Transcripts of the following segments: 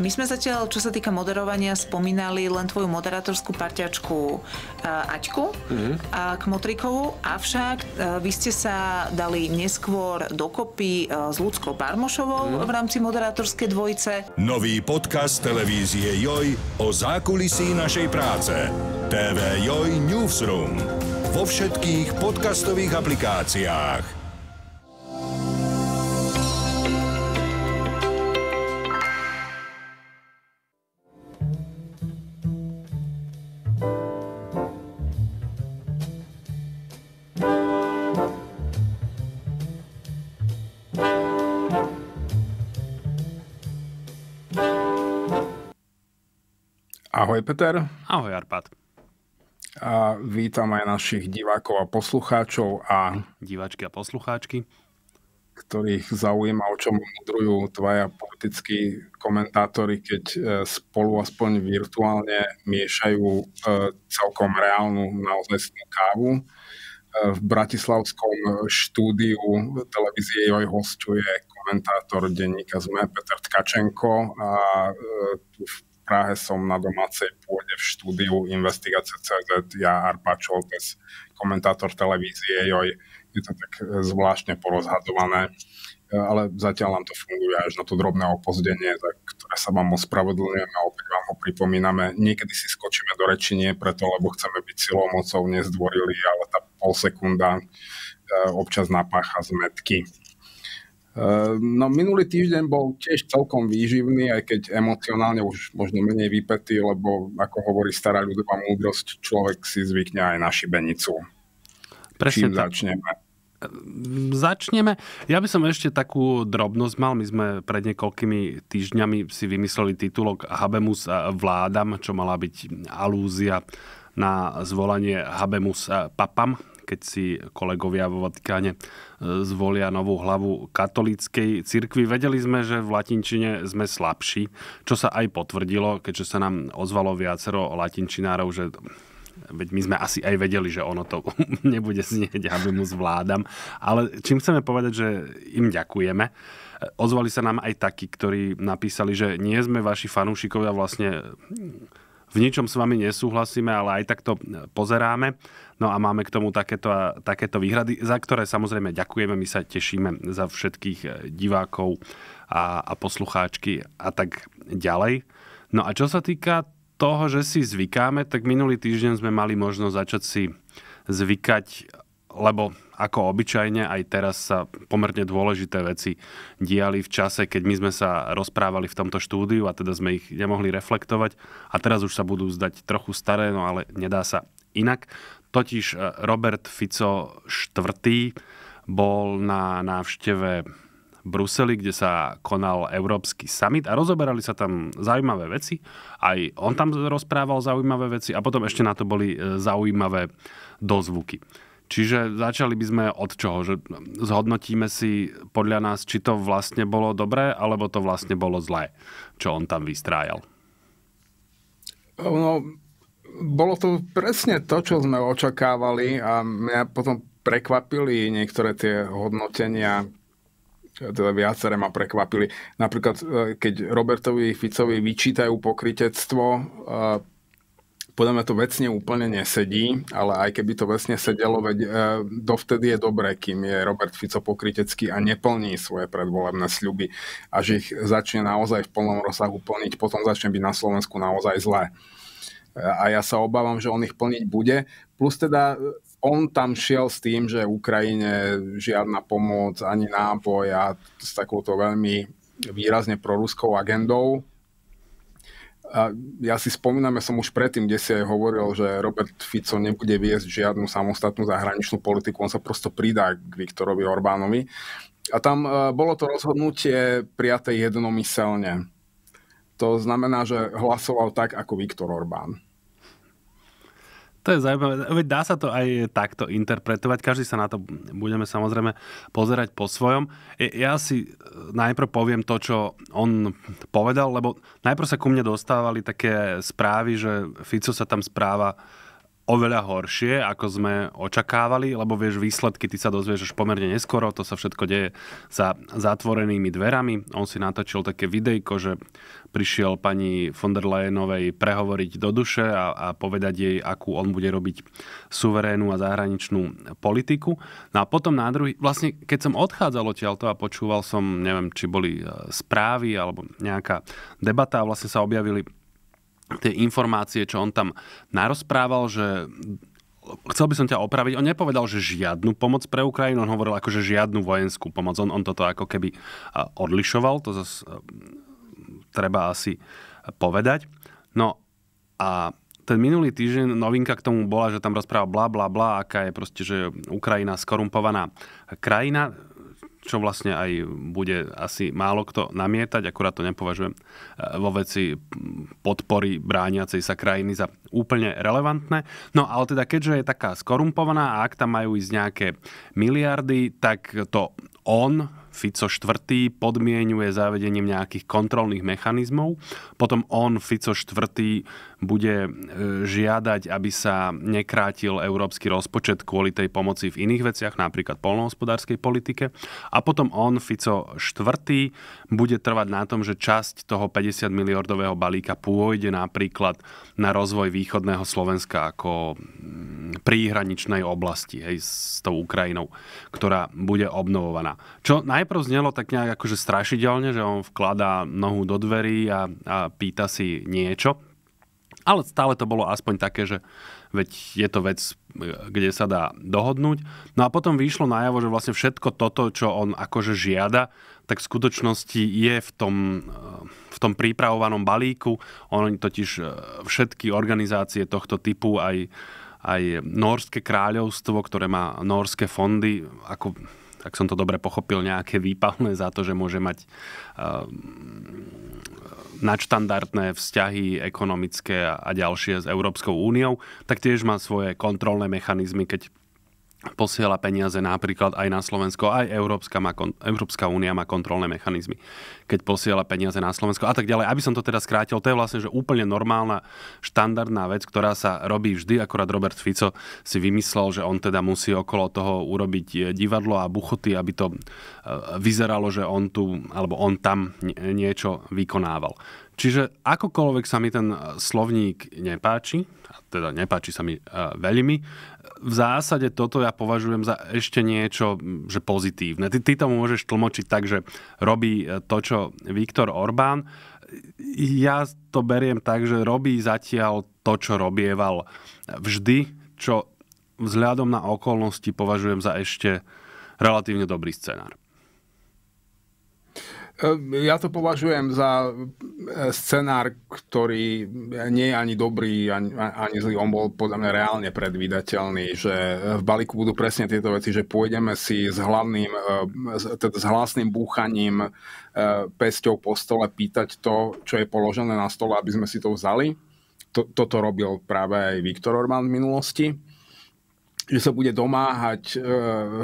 My sme zatiaľ, čo sa týka moderovania, spomínali len tvoju moderátorskú parťačku uh, Aťku mm-hmm. k Motrikovu, avšak uh, vy ste sa dali neskôr dokopy uh, s Ľudskou Barmošovou mm-hmm. v rámci moderátorskej dvojice. Nový podcast televízie Joj o zákulisí našej práce. TV Joj Newsroom vo všetkých podcastových aplikáciách. Ahoj Peter. Ahoj Arpad. A vítam aj našich divákov a poslucháčov a... Diváčky a poslucháčky. Ktorých zaujíma, o čom mudrujú dvaja politickí komentátori, keď e, spolu aspoň virtuálne miešajú e, celkom reálnu naozaj kávu. E, v bratislavskom štúdiu televízie joj hostuje komentátor denníka ZME Peter Tkačenko a tu v Prahe som na domácej pôde v štúdiu Investigácie CZ, ja Arpa Čoltes, komentátor televízie, joj, je to tak e, zvláštne porozhadované. E, ale zatiaľ nám to funguje až na to drobné opozdenie, za ktoré sa vám ospravedlňujeme a opäť vám ho pripomíname. Niekedy si skočíme do reči nie preto, lebo chceme byť silou mocou nezdvorili, ale tá polsekunda e, občas napácha zmetky. Ehm, no minulý týždeň bol tiež celkom výživný, aj keď emocionálne už možno menej vypetý, lebo ako hovorí stará ľudová múdrosť, človek si zvykne aj na šibenicu. Presne Čím tak. začneme? Ehm, začneme. Ja by som ešte takú drobnosť mal. My sme pred niekoľkými týždňami si vymysleli titulok Habemus vládam, čo mala byť alúzia na zvolanie Habemus papam, keď si kolegovia vo Vatikáne e, zvolia novú hlavu katolíckej cirkvi. Vedeli sme, že v latinčine sme slabší, čo sa aj potvrdilo, keďže sa nám ozvalo viacero latinčinárov, že veď my sme asi aj vedeli, že ono to nebude znieť, aby mu zvládam. Ale čím chceme povedať, že im ďakujeme. Ozvali sa nám aj takí, ktorí napísali, že nie sme vaši fanúšikovia vlastne v ničom s vami nesúhlasíme, ale aj tak to e, pozeráme. No a máme k tomu takéto, takéto výhrady, za ktoré samozrejme ďakujeme. My sa tešíme za všetkých e, divákov a, a poslucháčky a tak ďalej. No a čo sa týka toho, že si zvykáme, tak minulý týždeň sme mali možnosť začať si zvykať, lebo ako obyčajne, aj teraz sa pomerne dôležité veci diali v čase, keď my sme sa rozprávali v tomto štúdiu a teda sme ich nemohli reflektovať a teraz už sa budú zdať trochu staré, no ale nedá sa inak. Totiž e, Robert Fico IV. bol na návšteve Bruseli, kde sa konal Európsky summit a rozoberali sa tam zaujímavé veci. Aj on tam rozprával zaujímavé veci a potom ešte na to boli e, zaujímavé dozvuky. Čiže začali by sme od čoho? Že zhodnotíme si podľa nás, či to vlastne bolo dobré, alebo to vlastne bolo zlé, čo on tam vystrájal. No, bolo to presne to, čo sme očakávali a mňa potom prekvapili niektoré tie hodnotenia teda viaceré ma prekvapili. Napríklad, e, keď Robertovi Ficovi vyčítajú pokritectvo e, podľa mňa to vecne úplne nesedí, ale aj keby to vecne sedelo, veď e, dovtedy je dobré, kým je Robert Fico pokrytecký a neplní svoje predvolebné sľuby. Až ich začne naozaj v plnom rozsahu plniť, potom začne byť na Slovensku naozaj zlé. E, a ja sa obávam, že on ich plniť bude. Plus teda e, on tam šiel s tým, že Ukrajine žiadna pomoc ani nápoj a s takouto veľmi výrazne proruskou agendou. A ja si spomínam, ja som už predtým, kde si aj hovoril, že Robert Fico nebude viesť žiadnu samostatnú zahraničnú politiku, on sa prosto pridá k Viktorovi Orbánovi. A tam e, bolo to rozhodnutie prijaté jednomyselne. To znamená, že hlasoval tak, ako Viktor Orbán. To je zaujímavé. Veď dá sa to aj takto interpretovať. Každý sa na to budeme samozrejme pozerať po svojom. Ja si e, najprv poviem to, čo on povedal, lebo najprv sa ku mne dostávali také správy, že Fico sa tam správa oveľa horšie, ako sme očakávali, lebo vieš, výsledky ty sa dozvieš až pomerne neskoro, to sa všetko deje za zatvorenými dverami. On si natočil také videjko, že prišiel pani von der Leyenovej prehovoriť do duše a, a povedať jej, akú on bude robiť suverénnu a zahraničnú politiku. No a potom na druhý, vlastne keď som odchádzal odtiaľto a počúval som, neviem, či boli e, správy alebo nejaká debata, vlastne sa objavili tie informácie, čo on tam narozprával, že chcel by som ťa opraviť, on nepovedal, že žiadnu pomoc pre Ukrajinu, on hovoril ako, že žiadnu vojenskú pomoc. On, on toto ako keby odlišoval, to zase treba asi povedať. No a ten minulý týždeň novinka k tomu bola, že tam rozpráva bla bla bla, aká je proste, že Ukrajina skorumpovaná krajina čo vlastne aj bude asi málo kto namietať, akurát to nepovažujem eh, vo veci podpory brániacej sa krajiny za úplne relevantné. No ale teda keďže je taká skorumpovaná a ak tam majú ísť nejaké miliardy, tak to on Fico IV. podmienuje zavedením nejakých kontrolných mechanizmov. Potom on, Fico IV bude e, žiadať, aby sa nekrátil európsky rozpočet kvôli tej pomoci v iných veciach, napríklad polnohospodárskej politike. A potom on, Fico IV., bude trvať na tom, že časť toho 50 miliardového balíka pôjde napríklad na rozvoj východného Slovenska ako mm, príhraničnej oblasti hej, s tou Ukrajinou, ktorá bude obnovovaná. Čo najprv znelo tak nejak akože strašidelne, že on vkladá nohu do dverí a, a pýta si niečo, ale stále to bolo aspoň také, že veď je to vec, kde sa dá dohodnúť. No a potom vyšlo najavo, že vlastne všetko toto, čo on akože žiada, tak v skutočnosti je v tom, v tom prípravovanom balíku. Oni totiž e, všetky organizácie tohto typu, aj, aj Norské kráľovstvo, ktoré má norské fondy, ako ak som to dobre pochopil, nejaké výpalné za to, že môže mať uh, nadštandardné vzťahy ekonomické a ďalšie s Európskou úniou, tak tiež má svoje kontrolné mechanizmy, keď posiela peniaze napríklad aj na Slovensko, aj Európska, má, Európska únia má kontrolné mechanizmy, keď posiela peniaze na Slovensko a tak ďalej. Aby som to teda skrátil, to je vlastne že úplne normálna, štandardná vec, ktorá sa robí vždy, akorát Robert Fico si vymyslel, že on teda musí okolo toho urobiť e, divadlo a buchoty, aby to e, vyzeralo, že on tu, alebo on tam niečo vykonával. Čiže akokoľvek sa mi ten e, slovník nepáči, teda nepáči sa mi veľmi. V zásade toto ja považujem za ešte niečo, že pozitívne. Ty, ty tomu môžeš tlmočiť tak, že robí e, to, čo Viktor Orbán. Ja to beriem tak, že robí zatiaľ to, čo robieval vždy, čo vzhľadom na okolnosti považujem za ešte relatívne dobrý scenár. E, ja to považujem za E, scenár, ktorý nie je ani dobrý, ani, ani zlý. On bol podľa mňa reálne predvídateľný, že v balíku budú presne tieto veci, že pôjdeme si s hlavným, e, teda s hlasným búchaním e, pesťou po stole pýtať to, čo je položené na stole, aby sme si to vzali. Toto robil práve aj Viktor Orbán v minulosti že sa bude domáhať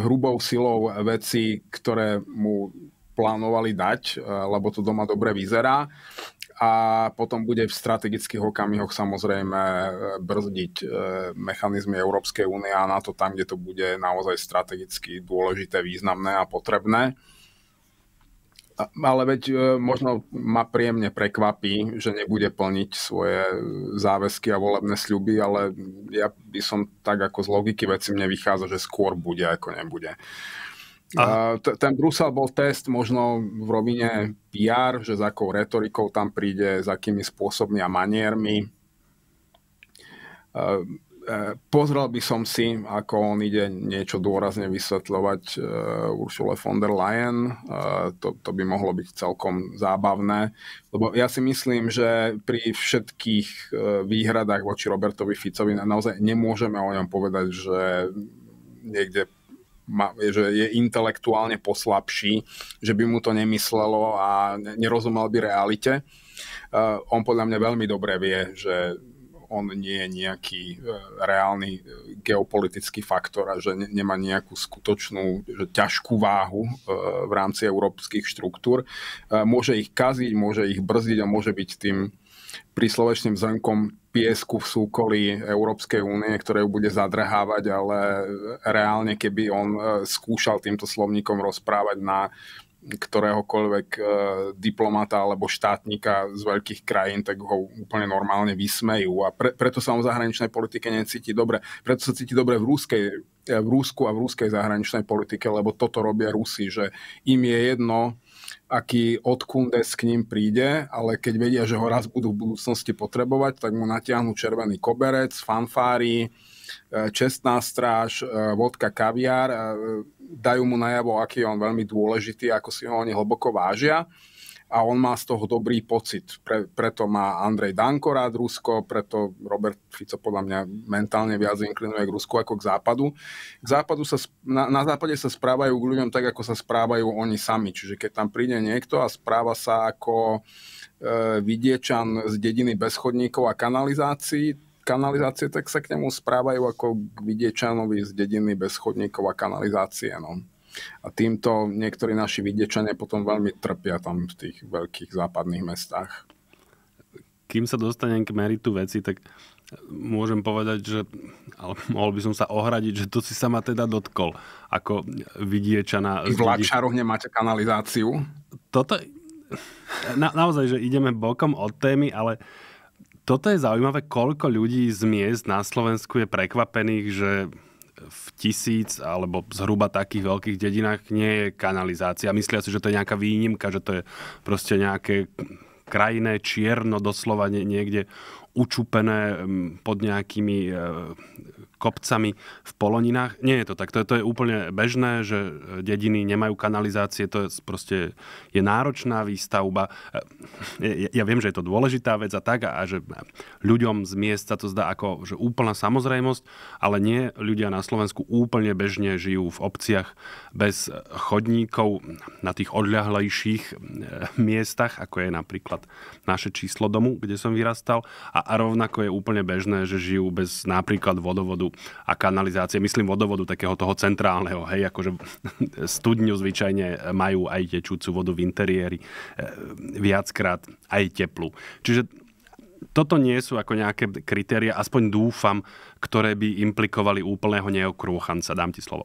hrubou silou veci, ktoré mu plánovali dať, lebo to doma dobre vyzerá a potom bude v strategických okamihoch samozrejme e, brzdiť e, mechanizmy Európskej únie a na to tam, kde to bude naozaj strategicky dôležité, významné a potrebné. Ale veď e, možno ma príjemne prekvapí, že nebude plniť svoje záväzky a volebné sľuby, ale ja by som tak ako z logiky veci mne vychádza, že skôr bude ako nebude. Uh, Aha. Ten Brusel bol test možno v rovine PR, že s akou retorikou tam príde, s akými spôsobmi a maniermi. E, e, pozrel by som si, ako on ide niečo dôrazne vysvetľovať e, Ursule von der Leyen. To, to by mohlo byť celkom zábavné. Lebo ja si myslím, že pri všetkých výhradách voči Robertovi Ficovi naozaj nemôžeme o ňom povedať, že niekde že je intelektuálne poslabší, že by mu to nemyslelo a nerozumel by realite. E, on podľa mňa veľmi dobre vie, že on nie je nejaký e, reálny e, geopolitický faktor a že nemá nejakú skutočnú že ťažkú váhu v rámci európskych štruktúr. Môže ich kaziť, môže ich brzdiť a môže byť tým príslovečným zrnkom piesku v súkolí Európskej únie, ktoré ju bude zadrhávať, ale reálne keby on e, skúšal týmto slovníkom rozprávať na ktoréhokoľvek e, diplomata alebo štátnika z veľkých krajín, tak ho úplne normálne vysmejú. A pre, preto sa on v zahraničnej politike necíti dobre. Preto sa cíti dobre v rúskej e, v Rúsku a v rúskej zahraničnej politike, lebo toto robia Rusi, že im je jedno, aký odkundes k ním príde, ale keď vedia, že ho raz budú v budúcnosti potrebovať, tak mu natiahnu červený koberec, fanfári, e, čestná stráž, e, vodka, kaviár, e, dajú mu najavo, aký je on veľmi dôležitý, ako si ho oni hlboko vážia a on má z toho dobrý pocit. Pre, preto má Andrej Danko rád Rusko, preto Robert Fico podľa mňa mentálne viac inklinuje k Rusku ako k západu. K západu sa, na, na západe sa správajú k ľuďom tak, ako sa správajú oni sami. Čiže keď tam príde niekto a správa sa ako e, vidiečan z dediny bez chodníkov a kanalizácií, kanalizácie, tak sa k nemu správajú ako k vidiečanovi z dediny bez chodníkov a kanalizácie. No. A týmto niektorí naši vidiečania potom veľmi trpia tam v tých veľkých západných mestách. Kým sa dostanem k meritu veci, tak môžem povedať, že ale mohol by som sa ohradiť, že to si sa ma teda dotkol, ako vidiečana. V Lakšároch nemáte kanalizáciu? Toto, na, naozaj, že ideme bokom od témy, ale toto je zaujímavé, koľko ľudí z miest na Slovensku je prekvapených, že v tisíc alebo zhruba takých veľkých dedinách nie je kanalizácia. Myslia si, že to je nejaká výnimka, že to je proste nejaké krajné čierno, doslova niekde učupené mm, pod nejakými e, kopcami v Poloninách. Nie je to tak. To je, to je úplne bežné, že e, dediny nemajú kanalizácie. To je proste je náročná výstavba. E, ja, ja viem, že je to dôležitá vec a tak a, a že e, ľuďom z miesta to zdá ako že úplná samozrejmosť, ale nie ľudia na Slovensku úplne bežne žijú v obciach bez chodníkov na tých odľahlejších miestach, ako je napríklad naše číslo domu, kde som vyrastal. A, a rovnako je úplne bežné, že žijú bez napríklad vodovodu vodu a kanalizácie, myslím vodovodu takého toho centrálneho, hej, akože studňu zvyčajne majú aj tečúcu vodu v interiéri, eh, viackrát aj teplú. Čiže toto nie sú ako nejaké kritéria, aspoň dúfam, ktoré by implikovali úplného neokrúchanca. Dám ti slovo.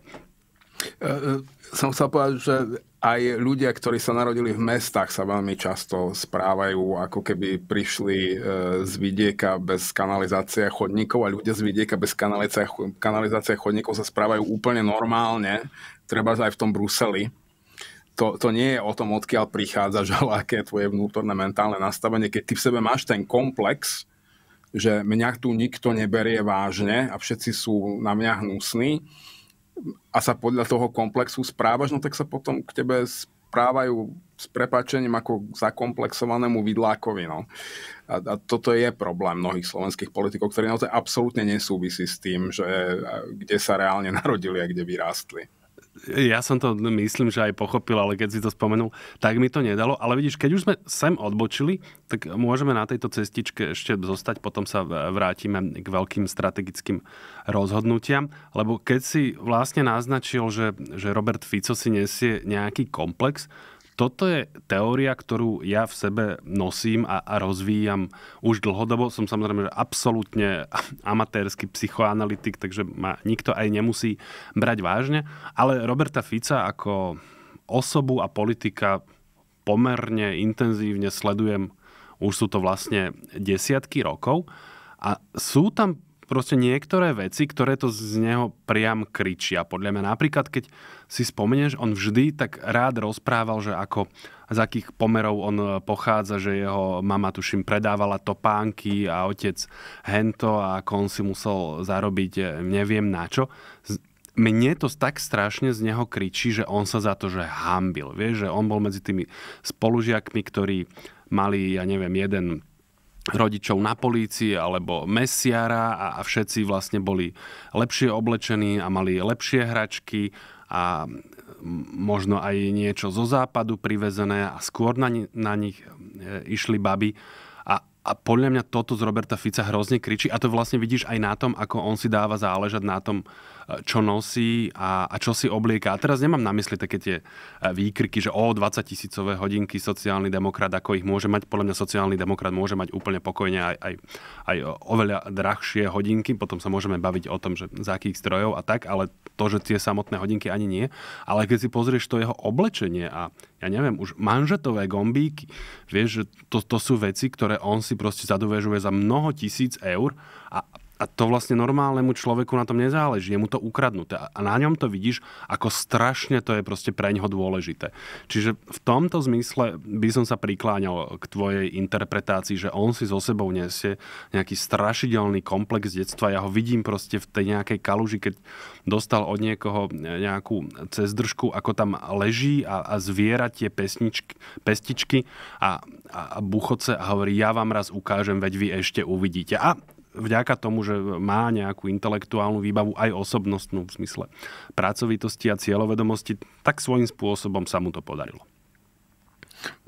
Eh, eh, som chcel povedať, že aj ľudia, ktorí sa narodili v mestách, sa veľmi často správajú, ako keby prišli e, z vidieka bez kanalizácie chodníkov a ľudia z vidieka bez kanalizácie, chodníkov sa správajú úplne normálne, treba aj v tom Bruseli. To, to nie je o tom, odkiaľ prichádzaš, ale aké je tvoje vnútorné mentálne nastavenie. Keď ty v sebe máš ten komplex, že mňa tu nikto neberie vážne a všetci sú na mňa hnusní, a sa podľa toho komplexu správaš, no tak sa potom k tebe správajú s prepačením ako zakomplexovanému vidlákovi. No. A, a toto je problém mnohých slovenských politikov, ktorí naozaj absolútne nesúvisí s tým, že kde sa reálne narodili a kde vyrástli ja som to myslím, že aj pochopil, ale keď si to spomenul, tak mi to nedalo. Ale vidíš, keď už sme sem odbočili, tak môžeme na tejto cestičke ešte zostať, potom sa vrátime k veľkým strategickým rozhodnutiam. Lebo keď si vlastne naznačil, že, že Robert Fico si nesie nejaký komplex, toto je teória, ktorú ja v sebe nosím a, a rozvíjam už dlhodobo. Som samozrejme že absolútne amatérsky psychoanalytik, takže ma nikto aj nemusí brať vážne. Ale Roberta Fica ako osobu a politika pomerne intenzívne sledujem, už sú to vlastne desiatky rokov. A sú tam proste niektoré veci, ktoré to z neho priam kričia. Podľa mňa napríklad, keď si spomeneš, on vždy tak rád rozprával, že ako z akých pomerov on e, pochádza, že jeho mama, tuším, predávala topánky a otec hento a ako on si musel zarobiť e, neviem na čo mne to tak strašne z neho kričí, že on sa za to, že hambil. Vieš, že on bol medzi tými spolužiakmi, ktorí mali, ja neviem, jeden rodičov na polícii alebo mesiara a, všetci vlastne boli lepšie oblečení a mali lepšie hračky a možno aj niečo zo západu privezené a skôr na, na nich e, išli baby. A, a podľa mňa toto z Roberta Fica hrozne kričí a to vlastne vidíš aj na tom, ako on si dáva záležať na tom, E, čo nosí a, a čo si oblieka. A teraz nemám na mysli také tie e, výkriky, že o 20 tisícové hodinky sociálny demokrat, ako ich môže mať. Podľa mňa sociálny demokrat môže mať úplne pokojne aj, aj, aj oveľa drahšie hodinky. Potom sa môžeme baviť o tom, že z akých strojov a tak, ale to, že tie samotné hodinky ani nie. Ale keď si pozrieš to jeho oblečenie a ja neviem, už manžetové gombíky, vieš, že to, to sú veci, ktoré on si proste zadovežuje za mnoho tisíc eur a a to vlastne normálnemu človeku na tom nezáleží, je mu to ukradnuté a na ňom to vidíš, ako strašne to je proste pre ňoho dôležité. Čiže v tomto zmysle by som sa prikláňal k tvojej interpretácii, že on si so sebou nesie nejaký strašidelný komplex detstva. Ja ho vidím proste v tej nejakej kaluži, keď dostal od niekoho nejakú cezdržku, ako tam leží a, a zviera tie pesničky, pestičky a, a, a buchoce a hovorí, ja vám raz ukážem, veď vy ešte uvidíte. A vďaka tomu, že má nejakú intelektuálnu výbavu, aj osobnostnú v smysle pracovitosti a cieľovedomosti, tak svojím spôsobom sa mu to podarilo.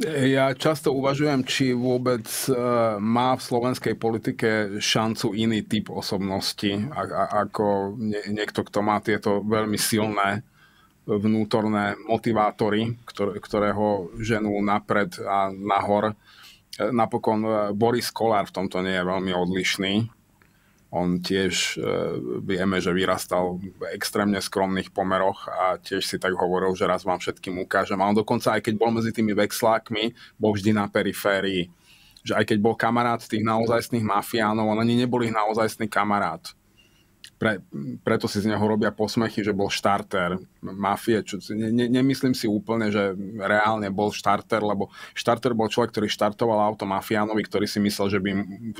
Ja často uvažujem, či vôbec e, má v slovenskej politike šancu iný typ osobnosti, ako niekto, kto má tieto veľmi silné vnútorné motivátory, ktoré, ktoré ho ženú napred a nahor E, napokon e, Boris Kolár v tomto nie je veľmi odlišný. On tiež e, vieme, že vyrastal v extrémne skromných pomeroch a tiež si tak hovoril, že raz vám všetkým ukážem. A on dokonca, aj keď bol medzi tými vexlákmi, bol vždy na periférii. Že aj keď bol kamarát tých naozajstných mafiánov, on ani nebol ich naozajstný kamarát pre, preto si z neho robia posmechy, že bol štarter mafie, čo ne, ne, nemyslím si úplne, že reálne bol štarter, lebo štarter bol človek, ktorý štartoval auto mafiánovi, ktorý si myslel, že by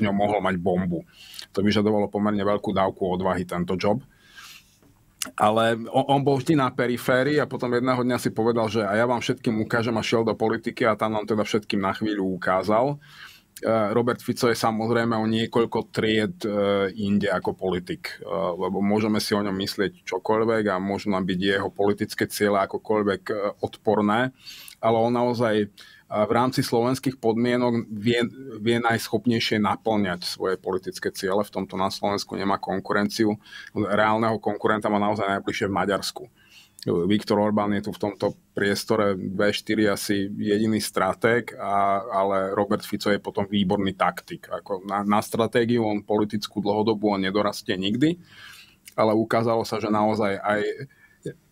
v ňom mohol mať bombu. To vyžadovalo pomerne veľkú dávku odvahy tento job ale on, on bol vždy na periférii a potom jedného dňa si povedal, že a ja vám všetkým ukážem a šiel do politiky a tam nám teda všetkým na chvíľu ukázal. E, Robert Fico je samozrejme o niekoľko tried e, inde ako politik, e, lebo môžeme si o ňom myslieť čokoľvek a môžu nám byť jeho politické cieľe akokoľvek odporné, ale on naozaj v rámci slovenských podmienok vie, vie najschopnejšie naplňať svoje politické ciele. V tomto na Slovensku nemá konkurenciu. Reálneho konkurenta má naozaj najbližšie v Maďarsku. Viktor Orbán je tu v tomto priestore V4 asi jediný stratég, a, ale Robert Fico je potom výborný taktik. Ako na, na stratégiu on politickú dlhodobu on nedorastie nikdy, ale ukázalo sa, že naozaj aj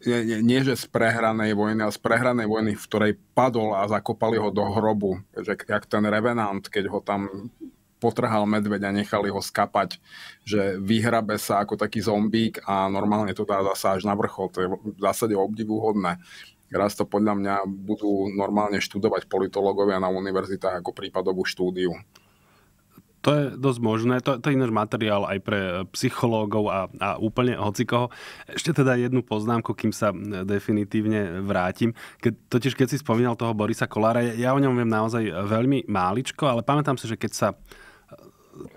nie, nie, nie že z prehranej vojny, ale z prehranej vojny, v ktorej padol a zakopali ho do hrobu. Že, jak ten revenant, keď ho tam potrhal medveď a nechali ho skapať, že vyhrabe sa ako taký zombík a normálne to dá zase až na vrchol. To je v zásade obdivuhodné. Raz to podľa mňa budú normálne študovať politológovia na univerzitách ako prípadovú štúdiu. To je dosť možné. To, to je ináč materiál aj pre psychológov a, a úplne hocikoho. Ešte teda jednu poznámku, kým sa definitívne vrátim. Ke, totiž keď si spomínal toho Borisa Kolára, ja, ja o ňom viem naozaj veľmi máličko, ale pamätám si, že keď sa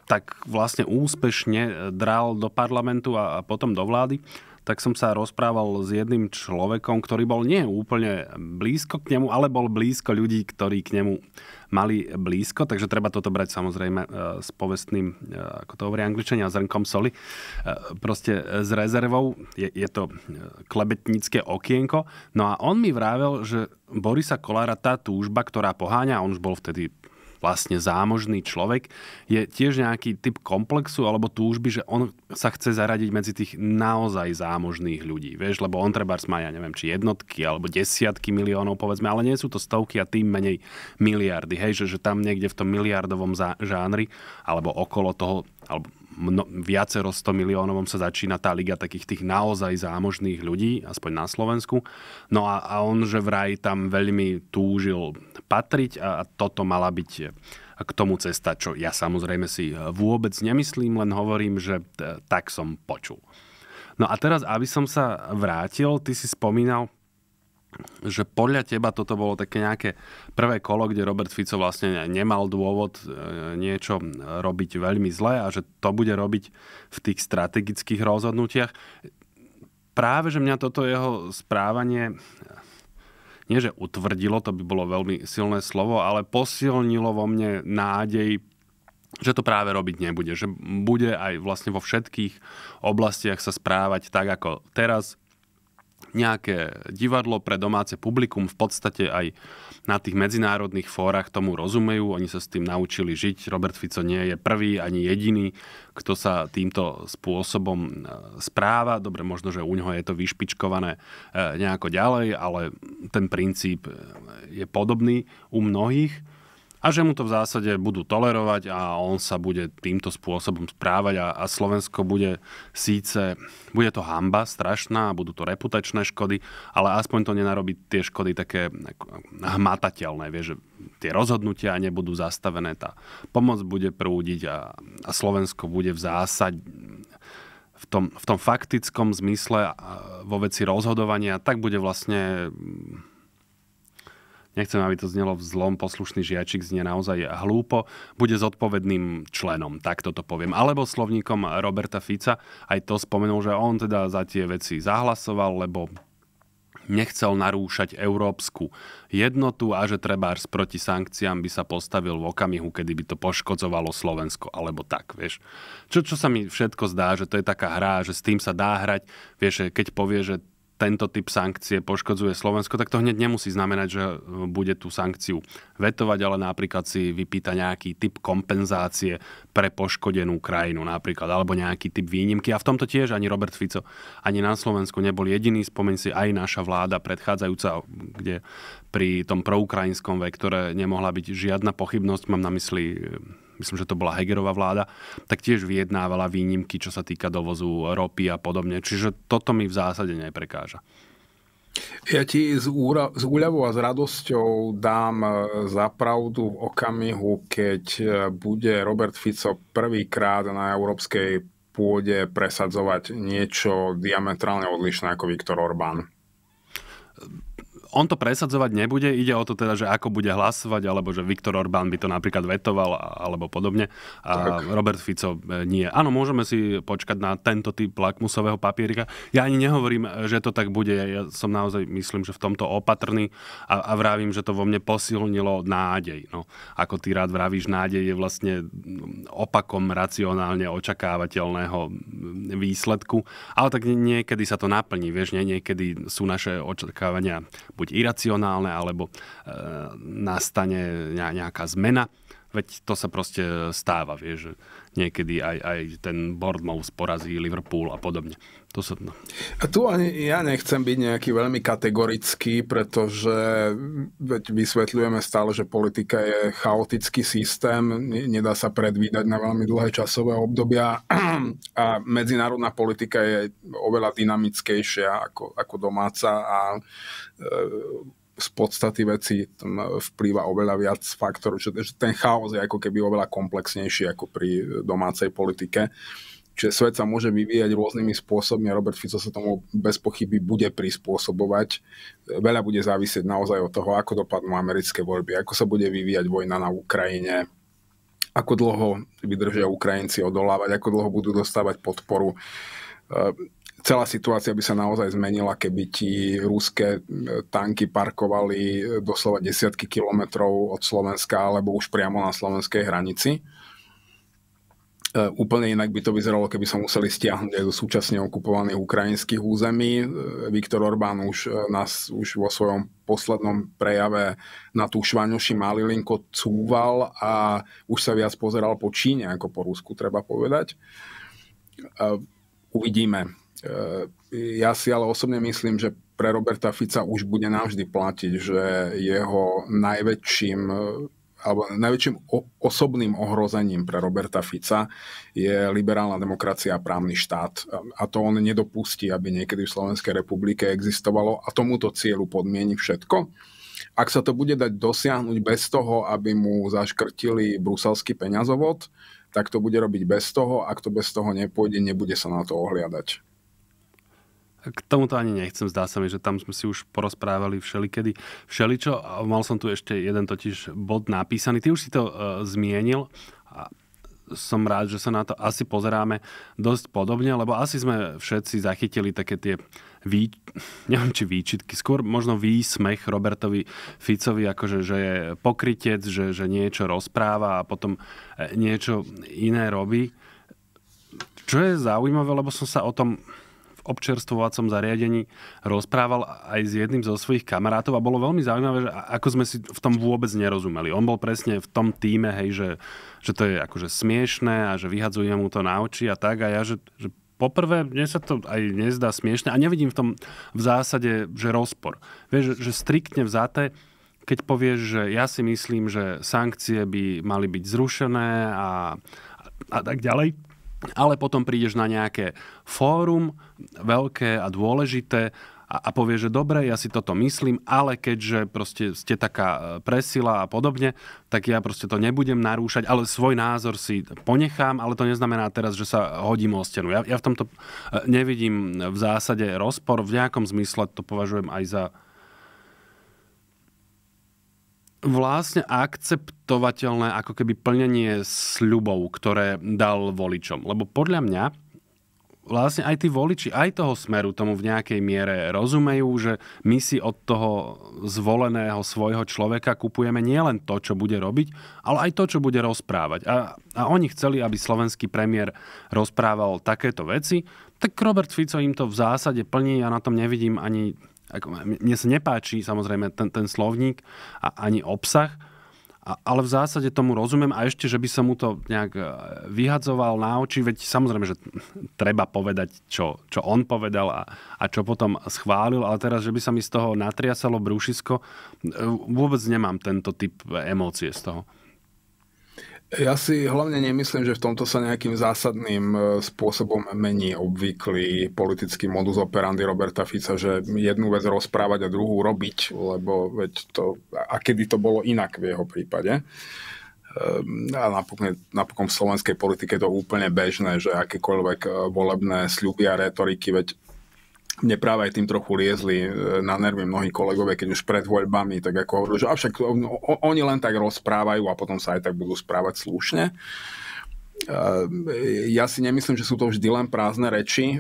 tak vlastne úspešne dral do parlamentu a, a potom do vlády, tak som sa rozprával s jedným človekom, ktorý bol nie úplne blízko k nemu, ale bol blízko ľudí, ktorí k nemu mali blízko, takže treba toto brať samozrejme e, s povestným, e, ako to hovorí angličania, zrnkom soli, e, proste s rezervou, je, je to klebetnícke okienko. No a on mi vravel, že Borisa Kolára tá túžba, ktorá poháňa, on už bol vtedy vlastne zámožný človek, je tiež nejaký typ komplexu alebo túžby, že on sa chce zaradiť medzi tých naozaj zámožných ľudí. Vieš, lebo on treba má, ja neviem, či jednotky alebo desiatky miliónov, povedzme, ale nie sú to stovky a tým menej miliardy. Hej, že, že tam niekde v tom miliardovom žánri alebo okolo toho, alebo mno, viacero 100 miliónovom sa začína tá liga takých tých naozaj zámožných ľudí, aspoň na Slovensku. No a, a on, že vraj tam veľmi túžil patriť a, a toto mala byť e, k tomu cesta, čo ja samozrejme si e, vôbec nemyslím, len hovorím, že t- e, tak som počul. No a teraz, aby som sa vrátil, ty si spomínal že podľa teba toto bolo také nejaké prvé kolo, kde Robert Fico vlastne nemal dôvod e, niečo robiť veľmi zle a že to bude robiť v tých strategických rozhodnutiach. Práve, že mňa toto jeho správanie nie že utvrdilo, to by bolo veľmi silné slovo, ale posilnilo vo mne nádej že to práve robiť nebude, že bude aj vlastne vo všetkých oblastiach sa správať tak, ako teraz nejaké divadlo pre domáce publikum v podstate aj na tých medzinárodných fórach tomu rozumejú, oni sa s tým naučili žiť. Robert Fico nie je prvý ani jediný, kto sa týmto spôsobom e, správa. Dobre, možno, že u ňoho je to vyšpičkované e, nejako ďalej, ale ten princíp e, je podobný u mnohých a že mu to v zásade budú tolerovať a on sa bude týmto spôsobom správať a, a Slovensko bude síce, bude to hamba strašná a budú to reputačné škody, ale aspoň to nenarobí tie škody také hmatateľné, vieš, že tie rozhodnutia nebudú zastavené, tá pomoc bude prúdiť a, a Slovensko bude v zásade v tom, v tom faktickom zmysle vo veci rozhodovania, tak bude vlastne nechcem, aby to znelo vzlom, zlom, poslušný žiačik znie naozaj hlúpo, bude zodpovedným členom, tak toto poviem. Alebo slovníkom Roberta Fica, aj to spomenul, že on teda za tie veci zahlasoval, lebo nechcel narúšať európsku jednotu a že až proti sankciám by sa postavil v okamihu, kedy by to poškodzovalo Slovensko, alebo tak, vieš. Čo, čo sa mi všetko zdá, že to je taká hra, že s tým sa dá hrať, vieš, keď povie, že tento typ sankcie poškodzuje Slovensko, tak to hneď nemusí znamenať, že e, bude tú sankciu vetovať, ale napríklad si vypýta nejaký typ kompenzácie pre poškodenú krajinu napríklad, alebo nejaký typ výnimky. A v tomto tiež ani Robert Fico, ani na Slovensku nebol jediný. Spomeň si aj naša vláda predchádzajúca, kde pri tom proukrajinskom vektore nemohla byť žiadna pochybnosť, mám na mysli e, myslím, že to bola Hegerová vláda, tak tiež vyjednávala výnimky, čo sa týka dovozu ropy a podobne. Čiže toto mi v zásade neprekáža. Ja ti s, úra, úľavou a s radosťou dám e, zapravdu v okamihu, keď e, bude Robert Fico prvýkrát na európskej pôde presadzovať niečo diametrálne odlišné ako Viktor Orbán on to presadzovať nebude, ide o to teda, že ako bude hlasovať, alebo že Viktor Orbán by to napríklad vetoval, alebo podobne. A Robert Fico e, nie. Áno, môžeme si počkať na tento typ lakmusového papierika. Ja ani nehovorím, e, že to tak bude. Ja som naozaj, myslím, že v tomto opatrný a, a vravím, že to vo mne posilnilo nádej. No, ako ty rád vravíš, nádej je vlastne mm, opakom racionálne očakávateľného mm, výsledku. Ale tak niekedy sa to naplní, vieš, nie? niekedy sú naše očakávania buď buď iracionálne, alebo e, nastane nejaká zmena. Veď to sa proste stáva, vieš, že niekedy aj, aj ten Bournemouth porazí Liverpool a podobne. To sa A tu ani ja nechcem byť nejaký veľmi kategorický, pretože veď vysvetľujeme stále, že politika je chaotický systém, nedá sa predvídať na veľmi dlhé časové obdobia a medzinárodná politika je oveľa dynamickejšia ako, ako domáca a e, z podstaty veci tam vplýva oveľa viac faktorov, že ten chaos je ako keby oveľa komplexnejší ako pri domácej politike. Čiže svet sa môže vyvíjať rôznymi spôsobmi a Robert Fico sa tomu bez pochyby bude prispôsobovať. Veľa bude závisieť naozaj od toho, ako dopadnú americké voľby, ako sa bude vyvíjať vojna na Ukrajine, ako dlho vydržia Ukrajinci odolávať, ako dlho budú dostávať podporu. Ehm, celá situácia by sa naozaj zmenila, keby ti ruské e, tanky parkovali e, doslova desiatky kilometrov od Slovenska alebo už priamo na slovenskej hranici E, úplne inak by to vyzeralo, keby sa museli stiahnuť aj zo súčasne okupovaných ukrajinských území. E, Viktor Orbán už e, nás už vo svojom poslednom prejave na tú švaňoši malilinko cúval a už sa viac pozeral po Číne ako po Rusku, treba povedať. Uvidíme. Ja si ale osobne myslím, že pre Roberta Fica už bude navždy platiť, že jeho najväčším alebo najväčším osobným ohrozením pre Roberta Fica je liberálna demokracia a právny štát. A to on nedopustí, aby niekedy v Slovenskej republike existovalo a tomuto cieľu podmieni všetko. Ak sa to bude dať dosiahnuť bez toho, aby mu zaškrtili bruselský peňazovod, tak to bude robiť bez toho. Ak to bez toho nepôjde, nebude sa na to ohliadať k tomuto ani nechcem, zdá sa mi, že tam sme si už porozprávali všelikedy všeličo. A mal som tu ešte jeden totiž bod napísaný, ty už si to e, zmienil a som rád, že sa na to asi pozeráme dosť podobne, lebo asi sme všetci zachytili také tie vý, neviem či výčitky, skôr možno výsmech Robertovi Ficovi, akože že je pokrytec, že, že niečo rozpráva a potom e, niečo iné robí. Čo je zaujímavé, lebo som sa o tom občerstvovacom zariadení rozprával aj s jedným zo svojich kamarátov a bolo veľmi zaujímavé, že ako sme si v tom vôbec nerozumeli. On bol presne v tom týme, hej, že, že to je akože smiešné a že vyhadzuje mu to na oči a tak a ja, že, že Poprvé, mne sa to aj nezdá smiešne a nevidím v tom v zásade, že rozpor. Vieš, že, že striktne vzaté, keď povieš, že ja si myslím, že sankcie by mali byť zrušené a, a tak ďalej, ale potom prídeš na nejaké fórum, veľké a dôležité, a, a povie, že dobre, ja si toto myslím, ale keďže proste ste taká e, presila a podobne, tak ja proste to nebudem narúšať, ale svoj názor si ponechám, ale to neznamená teraz, že sa hodím o stenu. Ja, ja v tomto e, nevidím v zásade rozpor, v nejakom zmysle to považujem aj za vlastne akceptovateľné ako keby plnenie sľubov, ktoré dal voličom. Lebo podľa mňa vlastne aj tí voliči, aj toho smeru tomu v nejakej miere rozumejú, že my si od toho zvoleného svojho človeka kupujeme nielen to, čo bude robiť, ale aj to, čo bude rozprávať. A, a oni chceli, aby slovenský premiér rozprával takéto veci, tak Robert Fico im to v zásade plní, ja na tom nevidím ani ako, mne sa nepáči samozrejme ten, ten slovník a ani obsah, a, ale v zásade tomu rozumiem a ešte, že by som mu to nejak e, vyhadzoval na oči, veď samozrejme, že treba povedať, čo, čo on povedal a, a čo potom schválil, ale teraz, že by sa mi z toho natriasalo brúšisko, e, vôbec nemám tento typ emócie z toho. Ja si hlavne nemyslím, že v tomto sa nejakým zásadným e, spôsobom mení obvyklý politický modus operandi Roberta Fica, že jednu vec rozprávať a druhú robiť, lebo veď to, a kedy to bolo inak v jeho prípade. Ehm, a napokon, napokon v slovenskej politike je to úplne bežné, že akékoľvek e, volebné sľuby a retoriky, veď mne práve aj tým trochu liezli e, na nervy mnohí kolegovia, keď už pred voľbami, tak ako hovorili, že avšak no, oni len tak rozprávajú a potom sa aj tak budú správať slušne. E, ja si nemyslím, že sú to vždy len prázdne reči. E,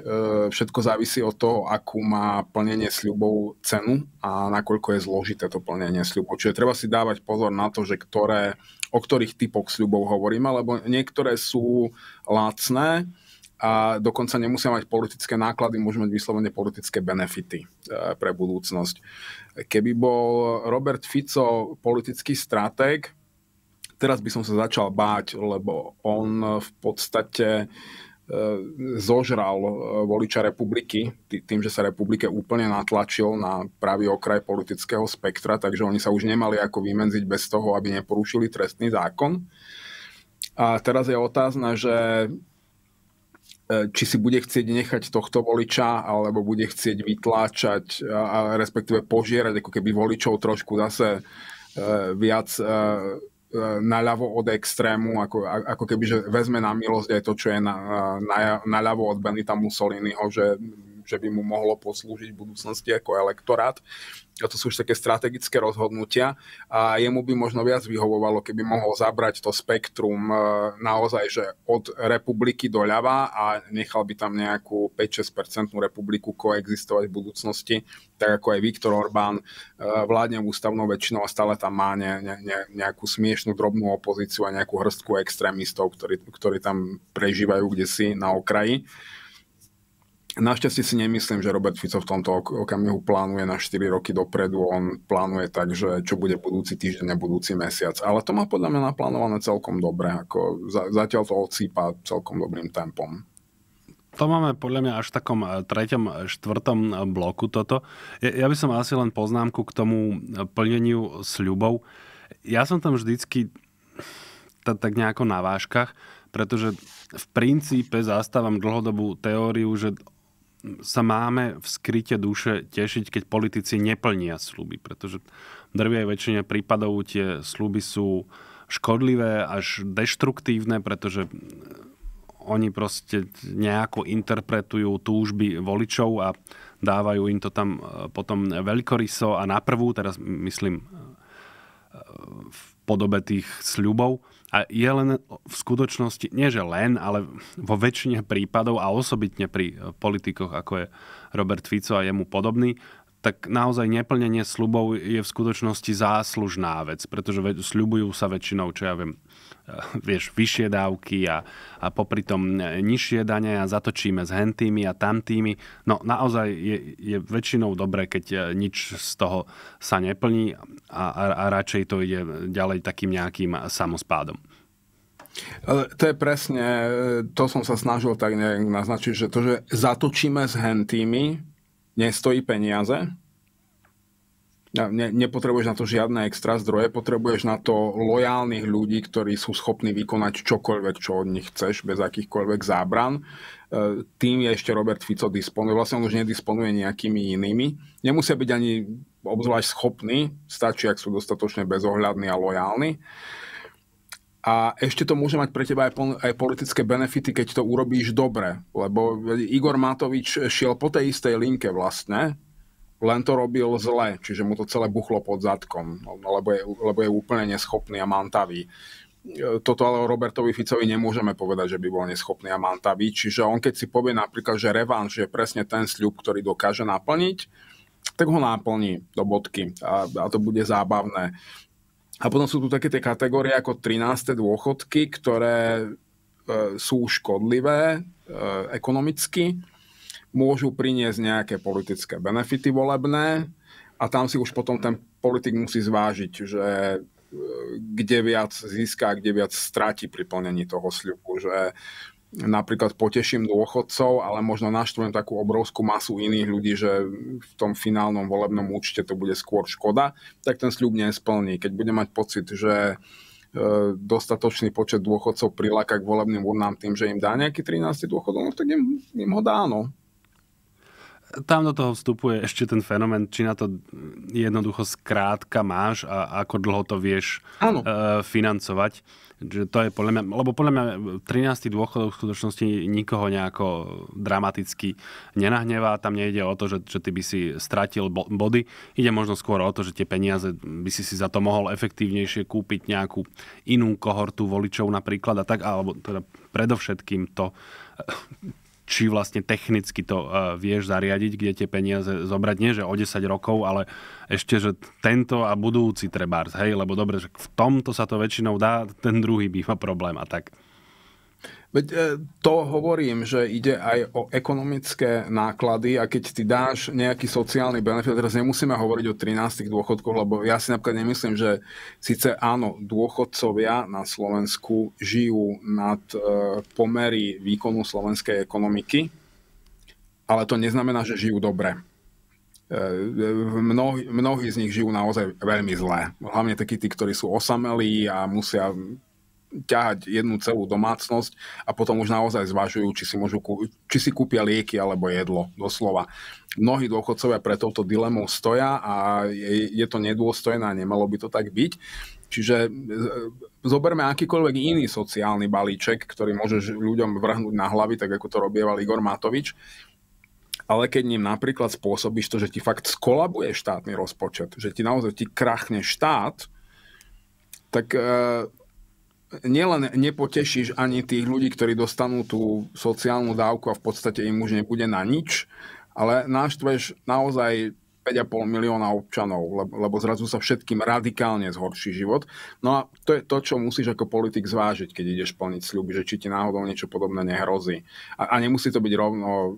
všetko závisí od toho, akú má plnenie sľubov cenu a nakoľko je zložité to plnenie sľubov. Čiže treba si dávať pozor na to, že ktoré, o ktorých typoch sľubov hovoríme, lebo niektoré sú lácné, a dokonca nemusia mať politické náklady, môžu mať vyslovene politické benefity e, pre budúcnosť. Keby bol Robert Fico politický stratég, teraz by som sa začal báť, lebo on v podstate e, zožral e, voliča republiky tým, že sa republike úplne natlačil na pravý okraj politického spektra, takže oni sa už nemali ako vymenziť bez toho, aby neporušili trestný zákon. A teraz je otázna, že E, či si bude chcieť nechať tohto voliča, alebo bude chcieť vytláčať, a, respektíve požierať ako keby voličov trošku zase e, viac e, naľavo od extrému, ako, ako keby, že vezme na milosť aj to, čo je na, na, naľavo od Benita Mussoliniho, že že by mu mohlo poslúžiť v budúcnosti ako elektorát. A to sú už také strategické rozhodnutia a jemu by možno viac vyhovovalo, keby mohol zabrať to spektrum e, naozaj, že od republiky doľava a nechal by tam nejakú 5-6% republiku koexistovať v budúcnosti, tak ako aj Viktor Orbán e, vládne ústavnou väčšinou a stále tam má ne, ne, nejakú smiešnú drobnú opozíciu a nejakú hrstku extrémistov, ktorí, ktorí tam prežívajú kde si na okraji. Našťastie si nemyslím, že Robert Fico v tomto okamihu plánuje na 4 roky dopredu. On plánuje tak, že čo bude budúci týždeň a budúci mesiac. Ale to má podľa mňa naplánované celkom dobre. Ako za, zatiaľ to odsýpa celkom dobrým tempom. To máme podľa mňa až v takom eh, treťom, eh, štvrtom eh, bloku toto. Ja by som asi len poznámku k tomu plneniu sľubov. Ja som tam vždycky tak nejako na váškach, pretože v princípe zastávam dlhodobú teóriu, že sa máme v skryte duše tešiť, keď politici neplnia sluby, pretože v drvej väčšine prípadov tie sluby sú škodlivé až deštruktívne, pretože oni proste nejako interpretujú túžby voličov a dávajú im to tam e, potom veľkoryso a naprvú, teraz myslím e, v podobe tých sľubov. A je len v skutočnosti, nie že len, ale vo väčšine prípadov a osobitne pri eh, politikoch, ako je Robert Fico a jemu podobný, tak naozaj neplnenie slubov je v skutočnosti záslužná vec, pretože sľubujú sa väčšinou, čo ja viem, eh, vieš, vyššie dávky a, a popri tom eh, nižšie dane a zatočíme s hentými a tamtými. No naozaj je, je väčšinou dobré, keď eh, nič z toho sa neplní a, a, a radšej to ide ďalej takým nejakým samospádom. To je presne, to som sa snažil tak nejak naznačiť, že to, že zatočíme s hentými, nestojí peniaze, ne, nepotrebuješ na to žiadne extra zdroje, potrebuješ na to lojálnych ľudí, ktorí sú schopní vykonať čokoľvek, čo od nich chceš, bez akýchkoľvek zábran. E, tým je ešte Robert Fico disponuje, vlastne on už nedisponuje nejakými inými. Nemusia byť ani obzvlášť schopní, stačí, ak sú dostatočne bezohľadní a lojálni a ešte to môže mať pre teba aj, pol, aj politické benefity, keď to urobíš dobre. Lebo Igor Matovič šiel po tej istej linke vlastne, len to robil zle, čiže mu to celé buchlo pod zadkom, no, lebo je, lebo je úplne neschopný a mantavý. Toto ale o Robertovi Ficovi nemôžeme povedať, že by bol neschopný a mantavý. Čiže on keď si povie napríklad, že revanš je presne ten sľub, ktorý dokáže naplniť, tak ho náplní do bodky a, a to bude zábavné. A potom sú tu také tie kategórie ako 13. dôchodky, ktoré e, sú škodlivé e, ekonomicky, môžu priniesť nejaké politické benefity volebné a tam si už potom ten politik musí zvážiť, že e, kde viac získa kde viac stráti pri plnení toho sľubu. Že napríklad poteším dôchodcov, ale možno naštvujem takú obrovskú masu iných ľudí, že v tom finálnom volebnom účte to bude skôr škoda, tak ten sľub nesplní. Keď bude mať pocit, že e, dostatočný počet dôchodcov priláka k volebným urnám tým, že im dá nejaký 13. dôchodok, no tak im, im ho dá, no tam do toho vstupuje ešte ten fenomén, či na to jednoducho skrátka máš a ako dlho to vieš ano. E, financovať. Že to je podľa mňa, lebo podľa mňa 13. dôchodok v skutočnosti nikoho nejako dramaticky nenahnevá. Tam nejde o to, že, že ty by si stratil body. Ide možno skôr o to, že tie peniaze by si si za to mohol efektívnejšie kúpiť nejakú inú kohortu voličov napríklad a tak, alebo teda predovšetkým to či vlastne technicky to e, vieš zariadiť, kde tie peniaze zobrať. Nie, že o 10 rokov, ale ešte, že tento a budúci trebárs, hej, lebo dobre, že v tomto sa to väčšinou dá, ten druhý býva problém a tak. Veď e, to hovorím, že ide aj o ekonomické náklady a keď ty dáš nejaký sociálny benefit, teraz nemusíme hovoriť o 13 dôchodkoch, lebo ja si napríklad nemyslím, že síce áno, dôchodcovia na Slovensku žijú nad e, pomery výkonu slovenskej ekonomiky, ale to neznamená, že žijú dobre. E, mnohí, mnohí z nich žijú naozaj veľmi zlé. Hlavne takí tí, ktorí sú osamelí a musia ťahať jednu celú domácnosť a potom už naozaj zvažujú, či si, môžu, či si kúpia lieky alebo jedlo, doslova. Mnohí dôchodcovia pre touto dilemou stoja a je, je to nedôstojné a nemalo by to tak byť. Čiže e, zoberme akýkoľvek iný sociálny balíček, ktorý môže ľuďom vrhnúť na hlavy, tak ako to robieval Igor Matovič ale keď ním napríklad spôsobíš to, že ti fakt skolabuje štátny rozpočet, že ti naozaj ti krachne štát, tak e, nielen nepotešíš ani tých ľudí, ktorí dostanú tú sociálnu dávku a v podstate im už nebude na nič, ale náštveš naozaj 5,5 milióna občanov, lebo, lebo zrazu sa všetkým radikálne zhorší život. No a to je to, čo musíš ako politik zvážiť, keď ideš plniť sľuby, že či ti náhodou niečo podobné nehrozí. A, a nemusí to byť rovno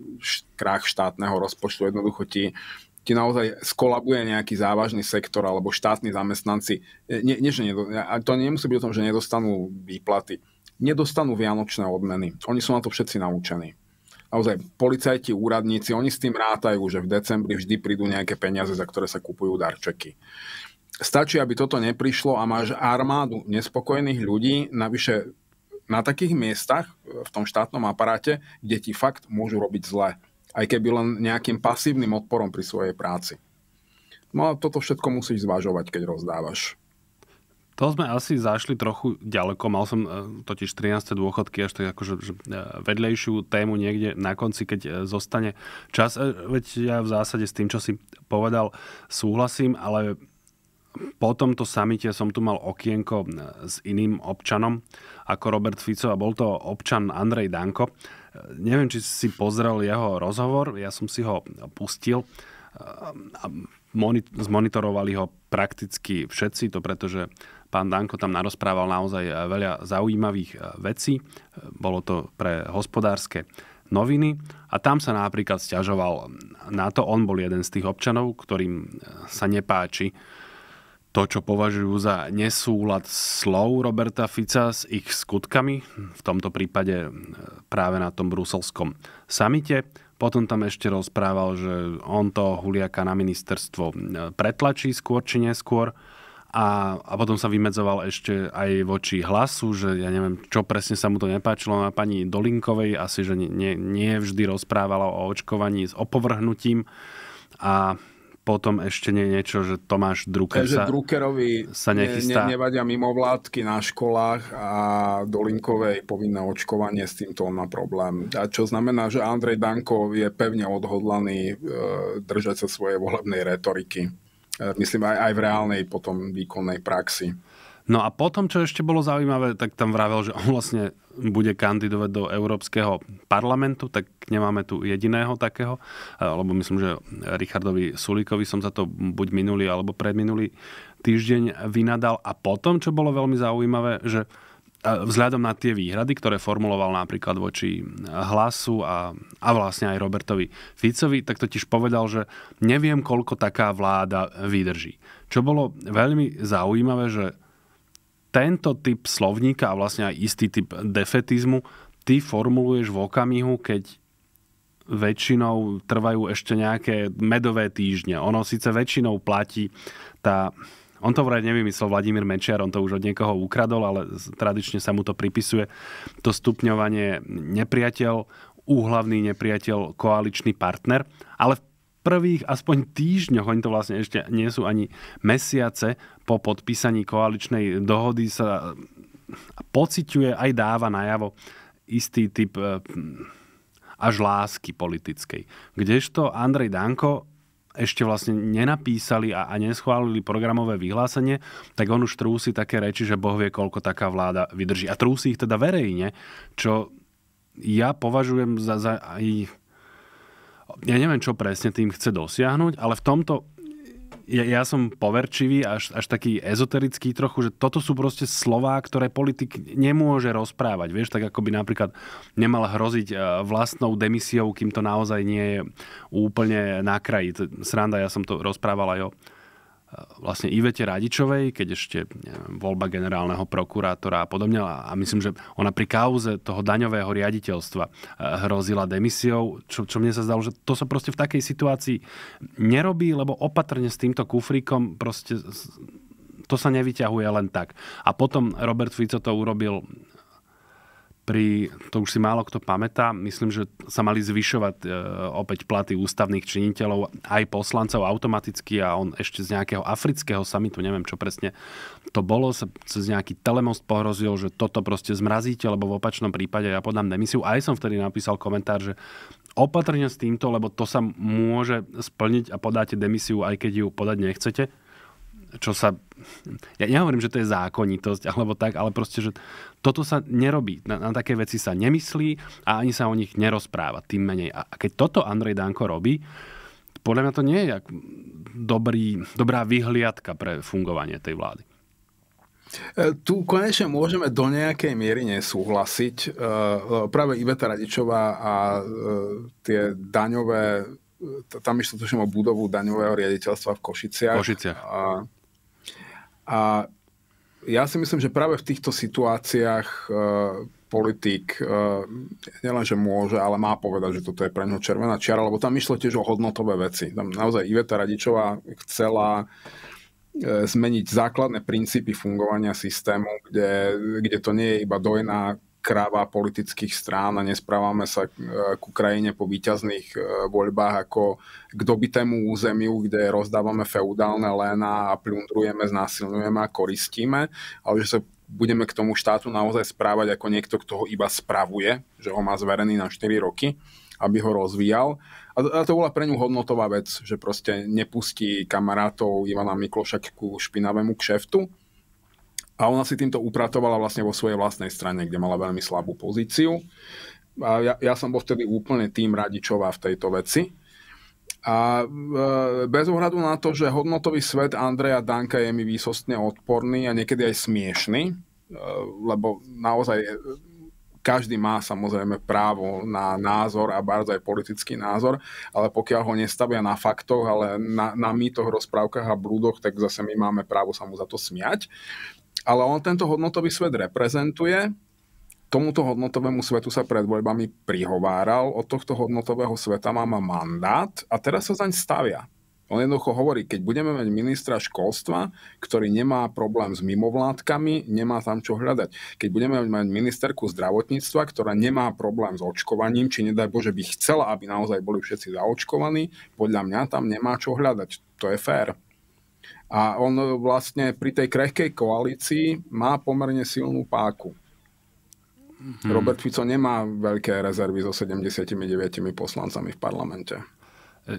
krách štátneho rozpočtu, jednoducho ti ti naozaj skolabuje nejaký závažný sektor alebo štátni zamestnanci, e, nie, nie, že nedo, to nemusí byť o tom, že nedostanú výplaty, nedostanú vianočné odmeny. Oni sú na to všetci naučení. Naozaj, policajti, úradníci, oni s tým rátajú, že v decembri vždy prídu nejaké peniaze, za ktoré sa kupujú darčeky. Stačí, aby toto neprišlo a máš armádu nespokojných ľudí, navyše na takých miestach v tom štátnom aparáte, kde ti fakt môžu robiť zle aj keby len nejakým pasívnym odporom pri svojej práci. No a toto všetko musíš zvažovať, keď rozdávaš. To sme asi zašli trochu ďaleko. Mal som e, totiž 13. dôchodky až tak akože e, vedlejšiu tému niekde na konci, keď e, zostane čas. Veď ja v zásade s tým, čo si povedal, súhlasím, ale po tomto samite som tu mal okienko s iným občanom ako Robert Fico a bol to občan Andrej Danko neviem, či si pozrel jeho rozhovor, ja som si ho pustil a zmonitorovali ho prakticky všetci, to pretože pán Danko tam narozprával naozaj veľa zaujímavých e, vecí. E, bolo to pre hospodárske noviny a tam sa napríklad stiažoval na to, on bol jeden z tých občanov, ktorým e, sa nepáči to, čo považujú za nesúlad slov Roberta Fica s ich skutkami, v tomto prípade e, práve na tom bruselskom samite. Potom tam ešte rozprával, že on to Huliaka na ministerstvo e, pretlačí skôr či neskôr. A, a potom sa vymedzoval ešte aj voči hlasu, že ja neviem, čo presne sa mu to nepáčilo na pani Dolinkovej, asi, že nie, nie vždy rozprávala o očkovaní s opovrhnutím. A potom ešte nie niečo, že Tomáš Drucker Takže sa, Druckerovi sa nechystá. Ne, ne, nevadia mimovládky na školách a Dolinkovej povinné očkovanie, s týmto on má problém. A čo znamená, že Andrej Danko je pevne odhodlaný e, držať sa svojej volebnej retoriky. E, myslím aj, aj v reálnej potom výkonnej praxi. No a potom, čo ešte bolo zaujímavé, tak tam vravel, že on vlastne bude kandidovať do Európskeho parlamentu, tak nemáme tu jediného takého, e, lebo myslím, že Richardovi Sulíkovi som za to buď minulý alebo predminulý týždeň vynadal. A potom, čo bolo veľmi zaujímavé, že e, vzhľadom na tie výhrady, ktoré formuloval napríklad voči hlasu a, a vlastne aj Robertovi Ficovi, tak totiž povedal, že neviem, koľko taká vláda vydrží. Čo bolo veľmi zaujímavé, že tento typ slovníka a vlastne aj istý typ defetizmu ty formuluješ v okamihu, keď väčšinou trvajú ešte nejaké medové týždne. Ono síce väčšinou platí tá... On to vraj nevymyslel Vladimír Mečiar, on to už od niekoho ukradol, ale tradične sa mu to pripisuje. To stupňovanie nepriateľ, úhlavný nepriateľ, koaličný partner. Ale v prvých aspoň týždňoch, oni to vlastne ešte nie sú ani mesiace, po podpísaní koaličnej dohody sa pociťuje aj dáva najavo istý typ e, až lásky politickej. Kdežto Andrej Danko ešte vlastne nenapísali a, neschválili programové vyhlásenie, tak on už trúsi také reči, že Boh vie, koľko taká vláda vydrží. A trúsi ich teda verejne, čo ja považujem za, za aj... Ja neviem, čo presne tým chce dosiahnuť, ale v tomto ja, ja som poverčivý, až, až taký ezoterický trochu, že toto sú proste slová, ktoré politik nemôže rozprávať. Vieš, tak ako by napríklad nemal hroziť e, vlastnou demisiou, kým to naozaj nie je úplne na kraji. Sranda, ja som to rozprával aj o vlastne Ivete Radičovej, keď ešte neviem, voľba generálneho prokurátora a podobne. A myslím, že ona pri kauze toho daňového riaditeľstva e, hrozila demisiou, čo, čo mne sa zdalo, že to sa proste v takej situácii nerobí, lebo opatrne s týmto kufríkom proste to sa nevyťahuje len tak. A potom Robert Fico to urobil pri, to už si málo kto pamätá, myslím, že sa mali zvyšovať e, opäť platy ústavných činiteľov, aj poslancov automaticky a on ešte z nejakého afrického samitu, neviem čo presne to bolo, sa cez nejaký telemost pohrozil, že toto proste zmrazíte, lebo v opačnom prípade ja podám demisiu. Aj som vtedy napísal komentár, že opatrne s týmto, lebo to sa môže splniť a podáte demisiu, aj keď ju podať nechcete čo sa... Ja nehovorím, že to je zákonitosť alebo tak, ale proste, že toto sa nerobí. Na, na také veci sa nemyslí a ani sa o nich nerozpráva, tým menej. A keď toto Andrej Danko robí, podľa mňa to nie je dobrý, dobrá vyhliadka pre fungovanie tej vlády. E, tu konečne môžeme do nejakej miery nesúhlasiť. E, práve Iveta Radičová a e, tie daňové tam išlo tuším o budovu daňového riaditeľstva v Košiciach. Košiciach. A, a ja si myslím, že práve v týchto situáciách e, politik e, eh, nielenže môže, ale má povedať, že toto je pre ňo červená čiara, lebo tam išlo tiež o hodnotové veci. Tam naozaj Iveta Radičová chcela eh, zmeniť základné princípy fungovania systému, kde, kde to nie je iba dojná kráva politických strán a nesprávame sa e, k Ukrajine po výťazných e, voľbách ako k dobitému územiu, kde rozdávame feudálne léna a plundrujeme, znásilňujeme a koristíme, ale že sa budeme k tomu štátu naozaj správať ako niekto, kto ho iba spravuje, že ho má zverený na 4 roky, aby ho rozvíjal. A to bola pre ňu hodnotová vec, že proste nepustí kamarátov Ivana Mikloša ku špinavému kšeftu, a ona si týmto upratovala vlastne vo svojej vlastnej strane, kde mala veľmi slabú pozíciu. A ja, ja som bol vtedy úplne tým radičová v tejto veci. A e, bez ohľadu na to, že hodnotový svet Andreja Danka je mi výsostne odporný a niekedy aj smiešný, e, lebo naozaj e, každý má samozrejme právo na názor a bardzo aj politický názor, ale pokiaľ ho nestavia na faktoch, ale na, na mýtoch, rozprávkach a blúdoch, tak zase my máme právo sa mu za to smiať ale on tento hodnotový svet reprezentuje. Tomuto hodnotovému svetu sa pred voľbami prihováral, od tohto hodnotového sveta má mandát a teraz sa zaň stavia. On jednoducho hovorí, keď budeme mať ministra školstva, ktorý nemá problém s mimovládkami, nemá tam čo hľadať. Keď budeme mať ministerku zdravotníctva, ktorá nemá problém s očkovaním, či nedaj Bože by chcela, aby naozaj boli všetci zaočkovaní, podľa mňa tam nemá čo hľadať. To je fér. A on vlastne pri tej krehkej koalícii má pomerne silnú páku. hmm Robert Fico nemá veľké rezervy so 79 poslancami v parlamente.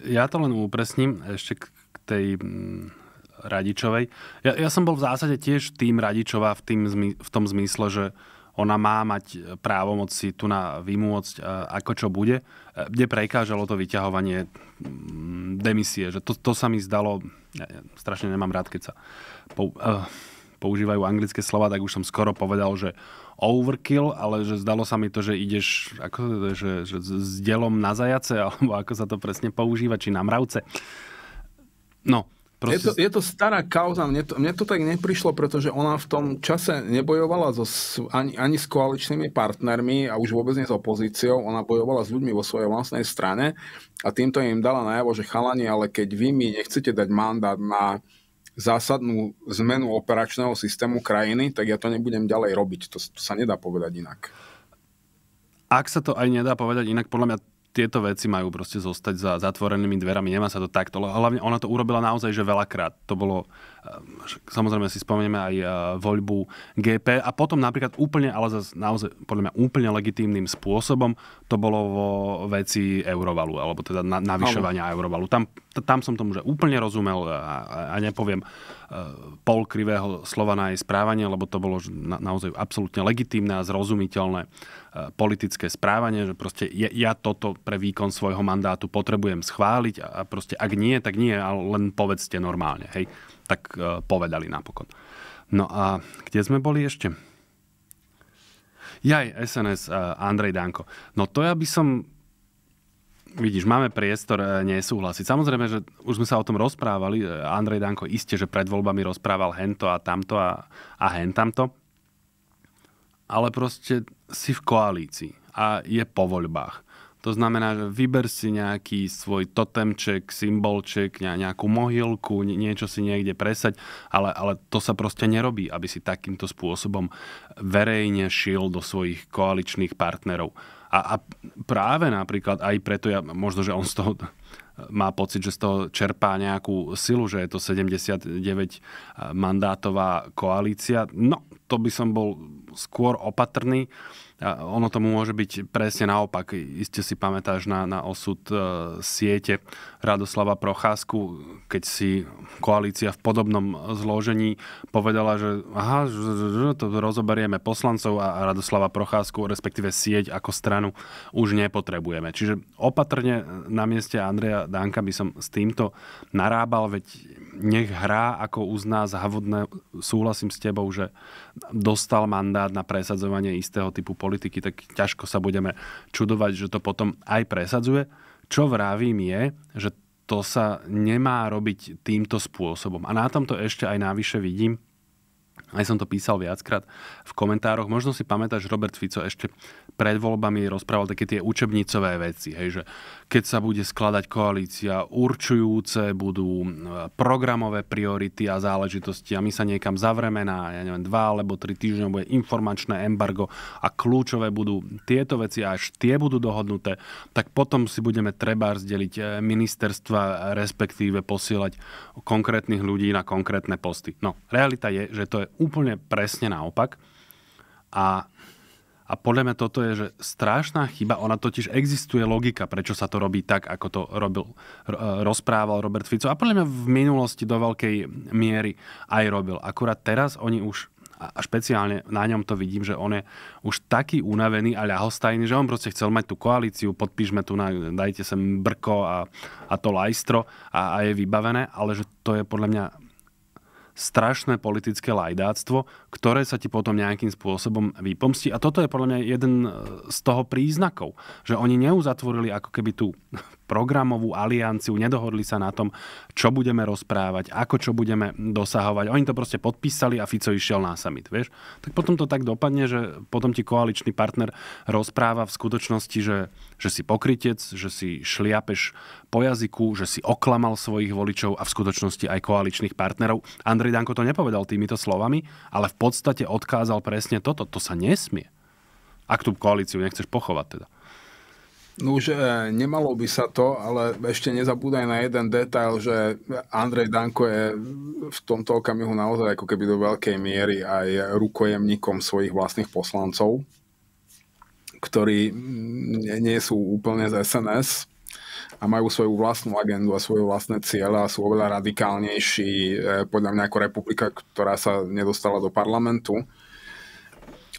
Ja to len upresním ešte k tej Radičovej. Ja, ja som bol v zásade tiež tým Radičová v, tým, v tom zmysle, že ona má mať e, právomoc si tu na vymôcť, e, ako čo bude. kde prekážalo to vyťahovanie demisie, že to, to sa mi zdalo, ja, ja strašne nemám rád, keď sa pou, uh, používajú anglické slova, tak už som skoro povedal, že overkill, ale že zdalo sa mi to, že ideš ako, že, že s dielom na zajace, alebo ako sa to presne používa, či na mravce. No, Proste... Je, to, je to stará kauza, mne to, mne to tak neprišlo, pretože ona v tom čase nebojovala so, ani, ani s koaličnými partnermi a už vôbec nie s opozíciou, ona bojovala s ľuďmi vo svojej vlastnej strane a týmto im dala najavo, že chalani, ale keď vy mi nechcete dať mandát na zásadnú zmenu operačného systému krajiny, tak ja to nebudem ďalej robiť. To, to sa nedá povedať inak. Ak sa to aj nedá povedať inak, podľa mňa tieto veci majú proste zostať za zatvorenými dverami, nemá sa to takto. Hlavne ona to urobila naozaj, že veľakrát. To bolo, eh, samozrejme si spomenieme aj eh, voľbu GP a potom napríklad úplne, ale zase naozaj podľa mňa úplne legitímnym spôsobom to bolo vo veci Eurovalu, alebo teda navyšovania Eurovalu. Tam, tam som tomu že úplne rozumel eh, a, a nepoviem, E, polkrivého na jej správanie, lebo to bolo na, naozaj absolútne legitímne a zrozumiteľné e, politické správanie, že proste ja, ja toto pre výkon svojho mandátu potrebujem schváliť a proste ak nie, tak nie, ale len povedzte normálne, hej. Tak e, povedali napokon. No a kde sme boli ešte? Jaj, SNS, Andrej Danko. No to ja by som Vidíš, máme priestor eh, nesúhlasiť. Samozrejme, že už sme sa o tom rozprávali. Eh, Andrej Danko iste, že pred voľbami rozprával hento a tamto a, a hen tamto. Ale proste si v koalícii a je po voľbách. To znamená, že vyber si nejaký svoj totemček, symbolček, nejakú mohylku, niečo si niekde presať, ale, ale to sa proste nerobí, aby si takýmto spôsobom verejne šil do svojich koaličných partnerov. A, a práve napríklad aj preto, ja, možno, že on z toho má pocit, že z toho čerpá nejakú silu, že je to 79 mandátová koalícia. No, to by som bol skôr opatrný. Uh, a ono tomu môže byť presne naopak. Iste si pamätáš na, na osud e, siete Radoslava Procházku, keď si koalícia v podobnom zložení povedala, že aha, to rozoberieme poslancov a Radoslava Procházku, respektíve sieť ako stranu, už nepotrebujeme. Čiže opatrne na mieste Andreja Danka by som s týmto narábal, veď nech hrá ako uzná zhavodné, súhlasím s tebou, že dostal mandát na presadzovanie istého typu politiky politiky, tak ťažko sa budeme čudovať, že to potom aj presadzuje. Čo vravím je, že to sa nemá robiť týmto spôsobom. A na tomto ešte aj návyše vidím, aj som to písal viackrát v komentároch. Možno si pamätáš, Robert Fico ešte pred voľbami rozprával také tie učebnicové veci, hej, že keď sa bude skladať koalícia. Určujúce budú e, programové priority a záležitosti a my sa niekam zavreme na, ja neviem, dva alebo tri týždňov bude informačné embargo a kľúčové budú tieto veci a až tie budú dohodnuté, tak potom si budeme treba zdeliť e, ministerstva, respektíve posielať konkrétnych ľudí na konkrétne posty. No, realita je, že to je úplne presne naopak a a podľa mňa toto je že strašná chyba, ona totiž existuje logika, prečo sa to robí tak, ako to robil, e, rozprával Robert Fico. A podľa mňa v minulosti do veľkej miery aj robil. Akurát teraz oni už a špeciálne na ňom to vidím, že on je už taký unavený a ľahostajný, že on proste chcel mať tú koalíciu, podpíšme tu, na, dajte sem brko a, a to lajstro a, a je vybavené, ale že to je podľa mňa strašné politické lajdáctvo, ktoré sa ti potom nejakým spôsobom vypomstí. A toto je podľa mňa jeden e, z toho príznakov, že oni neuzatvorili ako keby tú programovú alianciu, nedohodli sa na tom, čo budeme rozprávať, ako čo budeme dosahovať. Oni to proste podpísali a Fico išiel na summit, vieš. Tak potom to tak dopadne, že potom ti koaličný partner rozpráva v skutočnosti, že, že si pokrytec, že si šliapeš po jazyku, že si oklamal svojich voličov a v skutočnosti aj koaličných partnerov. Andrej Danko to nepovedal týmito slovami, ale v podstate odkázal presne toto. To sa nesmie. Ak tú koalíciu nechceš pochovať teda. No už e, nemalo by sa to, ale ešte nezabúdaj na jeden detail, že Andrej Danko je v tomto okamihu naozaj ako keby do veľkej miery aj rukojemníkom svojich vlastných poslancov, ktorí mm, nie sú úplne z SNS a majú svoju vlastnú agendu a svoje vlastné cieľa a sú oveľa radikálnejší, e, podľa mňa ako republika, ktorá sa nedostala do parlamentu.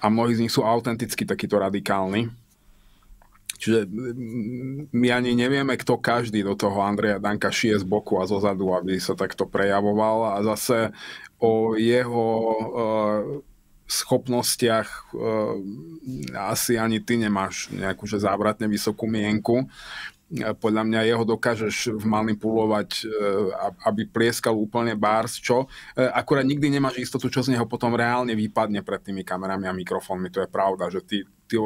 A mnohí z nich sú autenticky takíto radikálni Čiže my ani nevieme, kto každý do toho Andreja Danka šie z boku a zozadu, aby sa takto prejavoval. A zase o jeho e, schopnostiach e, asi ani ty nemáš nejakú že závratne vysokú mienku. E, podľa mňa jeho dokážeš manipulovať, aby plieskal úplne bars, čo akurát nikdy nemáš istotu, čo z neho potom reálne vypadne pred tými kamerami a mikrofónmi. To je pravda, že ty ty,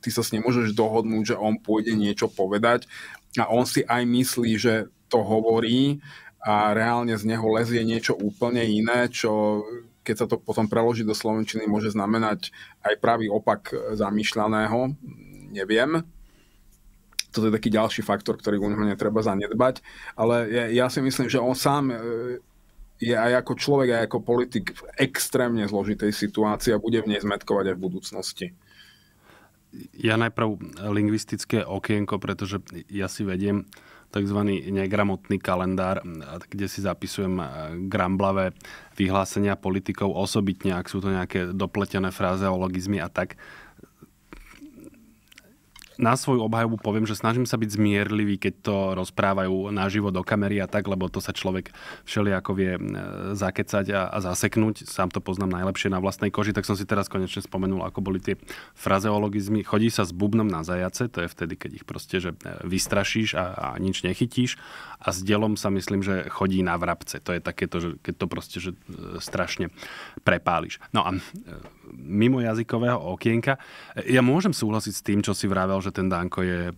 ty sa s ním môžeš dohodnúť, že on pôjde niečo povedať a on si aj myslí, že to hovorí a reálne z neho lezie niečo úplne iné, čo keď sa to potom preloží do slovenčiny, môže znamenať aj pravý opak zamýšľaného. Neviem. To je taký ďalší faktor, ktorý u neho netreba zanedbať. Ale ja, ja si myslím, že on sám e, je aj ako človek, aj ako politik v extrémne zložitej situácii a bude v nej zmetkovať aj v budúcnosti ja najprv lingvistické okienko, pretože ja si vediem tzv. negramotný kalendár, kde si zapisujem eh, gramblavé vyhlásenia politikov osobitne, ak sú to nejaké dopletené frázeologizmy a tak na svoju obhajobu poviem, že snažím sa byť zmierlivý, keď to rozprávajú naživo do kamery a tak, lebo to sa človek všelijako vie e, zakecať a, a zaseknúť. Sám to poznám najlepšie na vlastnej koži, tak som si teraz konečne spomenul, ako boli tie frazeologizmy. Chodí sa s bubnom na zajace, to je vtedy, keď ich proste že e, vystrašíš a, a nič nechytíš. A s delom sa myslím, že chodí na vrabce. To je takéto, že keď to proste že e, strašne prepáliš. No a mimo jazykového okienka. Ja môžem súhlasiť s tým, čo si vravel, že ten Danko je eh,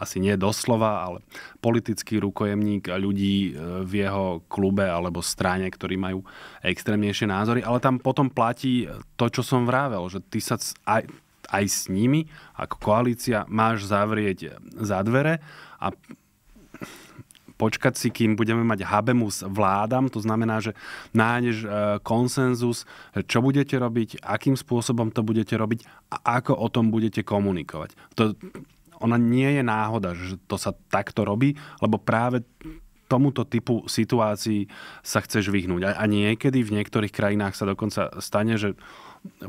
asi nie doslova, ale politický rukojemník ľudí eh, v jeho klube alebo strane, ktorí majú extrémnejšie názory, ale tam potom platí eh, to, čo som vravel, že ty sa aj, aj s nimi ako koalícia máš zavrieť za dvere a počkať si, kým budeme mať habemus vládam, to znamená, že nájdeš e, konsenzus, čo budete robiť, akým spôsobom to budete robiť a ako o tom budete komunikovať. To, ona nie je náhoda, že to sa takto robí, lebo práve tomuto typu situácií sa chceš vyhnúť. A, a niekedy v niektorých krajinách sa dokonca stane, že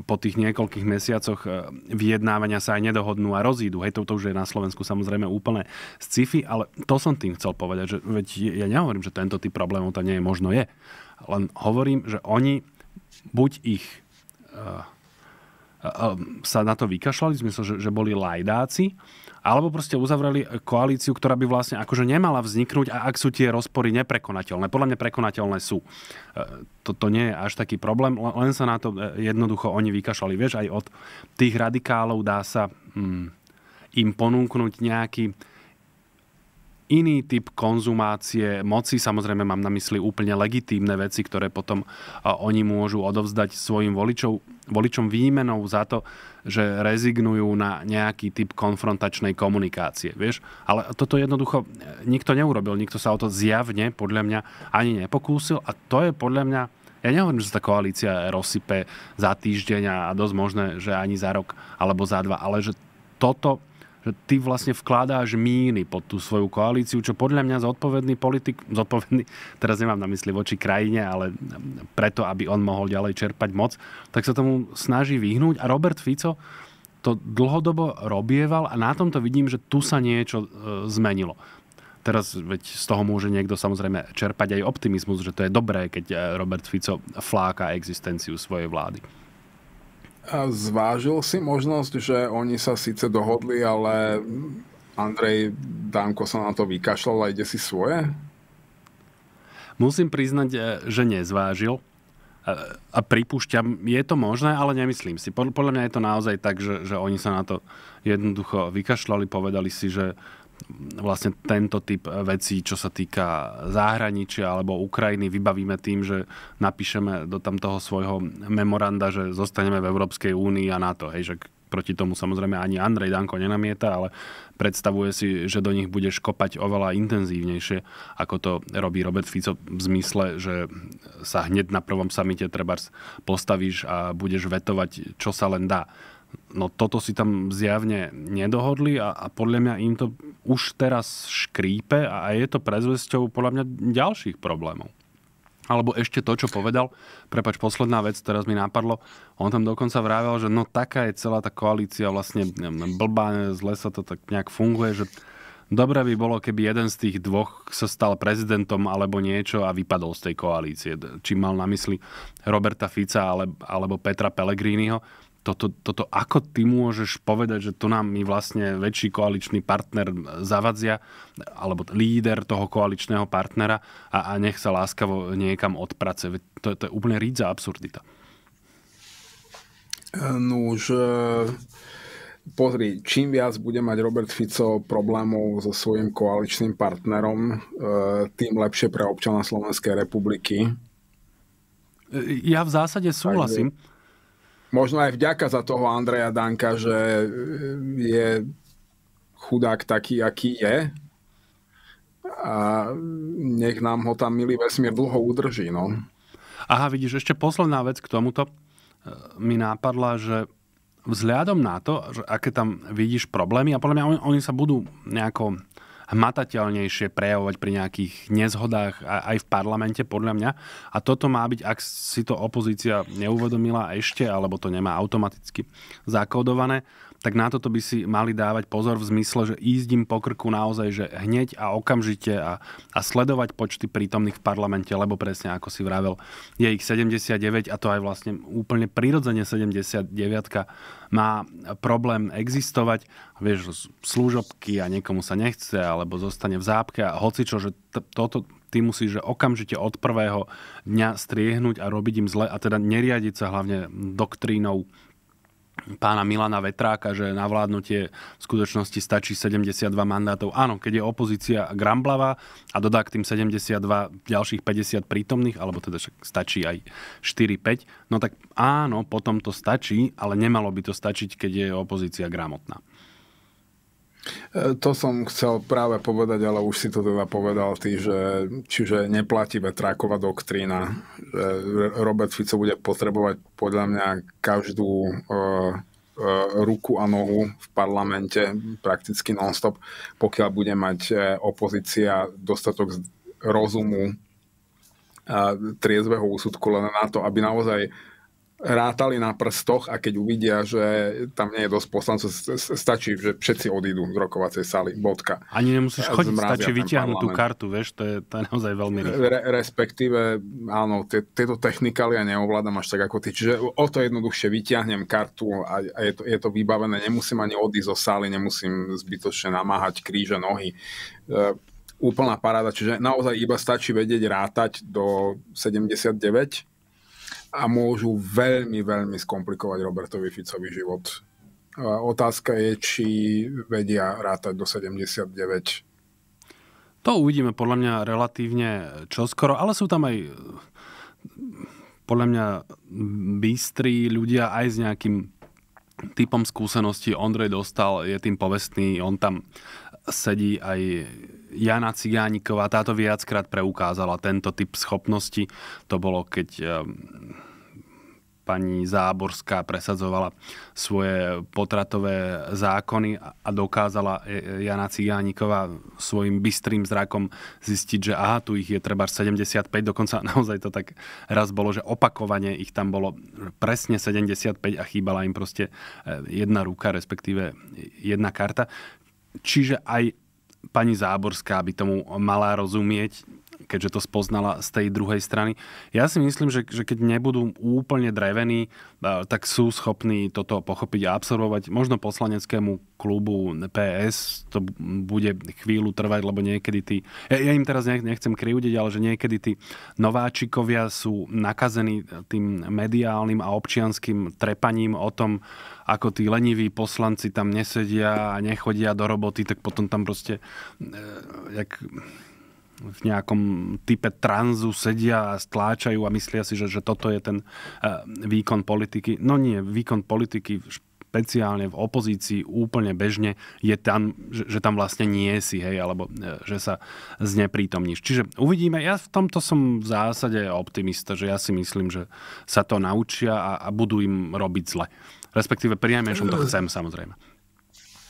po tých niekoľkých mesiacoch e, vyjednávania sa aj nedohodnú a rozídu. Hej, to, to už je na Slovensku samozrejme úplne sci-fi, ale to som tým chcel povedať, že veď ja nehovorím, že tento typ problémov tam nie je možno je. Len hovorím, že oni buď ich uh, sa na to vykašľali, v zmysle, že, že boli lajdáci, alebo proste uzavreli koalíciu, ktorá by vlastne akože nemala vzniknúť a ak sú tie rozpory neprekonateľné. Podľa mňa prekonateľné sú. E, to, nie je až taký problém, len sa na to e, jednoducho oni vykašľali. Vieš, aj od tých radikálov dá sa mm, im ponúknuť nejaký iný typ konzumácie moci. Samozrejme mám na mysli úplne legitímne veci, ktoré potom oni môžu odovzdať svojim voličov, voličom výmenou za to, že rezignujú na nejaký typ konfrontačnej komunikácie. Vieš? Ale toto jednoducho e, nikto neurobil, nikto sa o to zjavne podľa mňa ani nepokúsil a to je podľa mňa ja nehovorím, že sa tá koalícia rozsype za týždeň a dosť možné, že ani za rok alebo za dva, ale že toto že ty vlastne vkladáš míny pod tú svoju koalíciu, čo podľa mňa zodpovedný politik, zodpovedný, teraz nemám na mysli voči krajine, ale preto, aby on mohol ďalej čerpať moc, tak sa tomu snaží vyhnúť. A Robert Fico to dlhodobo robieval a na tomto vidím, že tu sa niečo e, zmenilo. Teraz veď z toho môže niekto samozrejme čerpať aj optimizmus, že to je dobré, keď e, Robert Fico fláka existenciu svojej vlády. Zvážil si možnosť, že oni sa síce dohodli, ale Andrej Danko sa na to vykašľal a ide si svoje? Musím priznať, e, že nezvážil. E, a pripúšťam, je to možné, ale nemyslím si. Podľa mňa je to naozaj tak, že, že oni sa na to jednoducho vykašľali, povedali si, že, vlastne tento typ eh, vecí, čo sa týka zahraničia alebo Ukrajiny, vybavíme tým, že napíšeme do tamtoho svojho memoranda, že zostaneme v Európskej únii a NATO. Hej, že proti tomu samozrejme ani Andrej Danko nenamieta, ale predstavuje si, že do nich budeš kopať oveľa intenzívnejšie, ako to robí Robert Fico v zmysle, že sa hneď na prvom samite treba postavíš a budeš vetovať, čo sa len dá no toto si tam zjavne nedohodli a, a podľa mňa im to už teraz škrípe a je to prezvesťou podľa mňa ďalších problémov. Alebo ešte to, čo povedal, prepač, posledná vec, teraz mi napadlo, on tam dokonca vravel, že no taká je celá tá koalícia vlastne neviem, blbá, zle sa to tak nejak funguje, že dobre by bolo, keby jeden z tých dvoch sa stal prezidentom alebo niečo a vypadol z tej koalície. Či mal na mysli Roberta Fica ale, alebo Petra Pellegriniho toto, toto ako ty môžeš povedať, že to nám mi vlastne väčší koaličný partner zavadzia, alebo líder toho koaličného partnera a, a nech sa láskavo niekam odprace. To, to je úplne rídza absurdita. No už... E, pozri, čím viac bude mať Robert Fico problémov so svojím koaličným partnerom, e, tým lepšie pre občana Slovenskej republiky. E, ja v zásade súhlasím. Takže možno aj vďaka za toho Andreja Danka, že e, je chudák taký, aký je. A nech nám ho tam milý vesmír dlho udrží. No. Aha, vidíš, ešte posledná vec k tomuto e, mi nápadla, že vzhľadom na to, že aké tam vidíš problémy, a podľa mňa oni, oni sa budú nejako hmatateľnejšie prejavovať pri nejakých nezhodách aj v parlamente, podľa mňa. A toto má byť, ak si to opozícia neuvedomila ešte, alebo to nemá automaticky zakódované, tak na toto by si mali dávať pozor v zmysle, že ísť im po krku naozaj, že hneď a okamžite a, a sledovať počty prítomných v parlamente, lebo presne ako si vravel, je ich 79 a to aj vlastne úplne prirodzene 79 má problém existovať, vieš, služobky a niekomu sa nechce, alebo zostane v zápke a čo, že t- toto ty musíš že okamžite od prvého dňa striehnúť a robiť im zle a teda neriadiť sa hlavne doktrínou pána Milana Vetráka, že na vládnutie v skutočnosti stačí 72 mandátov. Áno, keď je opozícia gramblava a dodá k tým 72 ďalších 50 prítomných, alebo teda však stačí aj 4-5, no tak áno, potom to stačí, ale nemalo by to stačiť, keď je opozícia gramotná. E, to som chcel práve povedať, ale už si to teda povedal ty, že čiže neplatí Vetráková doktrína. Že Robert Fico bude potrebovať podľa mňa každú e, e, ruku a nohu v parlamente prakticky non-stop, pokiaľ bude mať e, opozícia dostatok rozumu a triezveho úsudku len na to, aby naozaj rátali na prstoch a keď uvidia, že tam nie je dosť poslancov, stačí, že všetci odídu z rokovacej sály, bodka. Ani nemusíš chodiť, stačí vytiahnuť tú kartu, vieš, to je, to je naozaj veľmi rýchlo. Re, respektíve, áno, tieto technikály ja neovládam až tak ako ty, čiže o to jednoduchšie vytiahnem kartu a, a je, to, je to vybavené, nemusím ani odísť zo sály, nemusím zbytočne namáhať kríže, nohy e, úplná paráda, čiže naozaj iba stačí vedieť rátať do 79 a môžu veľmi, veľmi skomplikovať Robertovi Ficovi život. Otázka je, či vedia rátať do 79. To uvidíme podľa mňa relatívne čoskoro, ale sú tam aj podľa mňa bystrí ľudia aj s nejakým typom skúseností. Ondrej Dostal je tým povestný, on tam sedí aj Jana Cigániková, táto viackrát preukázala tento typ schopnosti. To bolo, keď eh, pani Záborská presadzovala svoje potratové zákony a dokázala eh, eh, Jana Cigániková svojim bystrým zrakom zistiť, že aha, tu ich je treba 75, dokonca naozaj to tak raz bolo, že opakovane ich tam bolo presne 75 a chýbala im proste jedna ruka, respektíve jedna karta. Čiže aj pani Záborská by tomu mala rozumieť keďže to spoznala z tej druhej strany. Ja si myslím, že, že keď nebudú úplne drevení, eh, tak sú schopní toto pochopiť a absorbovať. Možno poslaneckému klubu PS to bude chvíľu trvať, lebo niekedy tí... Ja, ja im teraz nechcem kriudiť, ale že niekedy tí nováčikovia sú nakazení eh, tým mediálnym a občianským trepaním o tom, ako tí leniví poslanci tam nesedia a nechodia do roboty, tak potom tam proste... E, jak, v nejakom type tranzu sedia a stláčajú a myslia si, že, že toto je ten eh, výkon politiky. No nie, výkon politiky špeciálne v opozícii úplne bežne je tam, že, že tam vlastne nie si, hej, alebo eh, že sa zneprítomníš. Čiže uvidíme, ja v tomto som v zásade optimista, že ja si myslím, že sa to naučia a, a budú im robiť zle. Respektíve pri to chcem, samozrejme.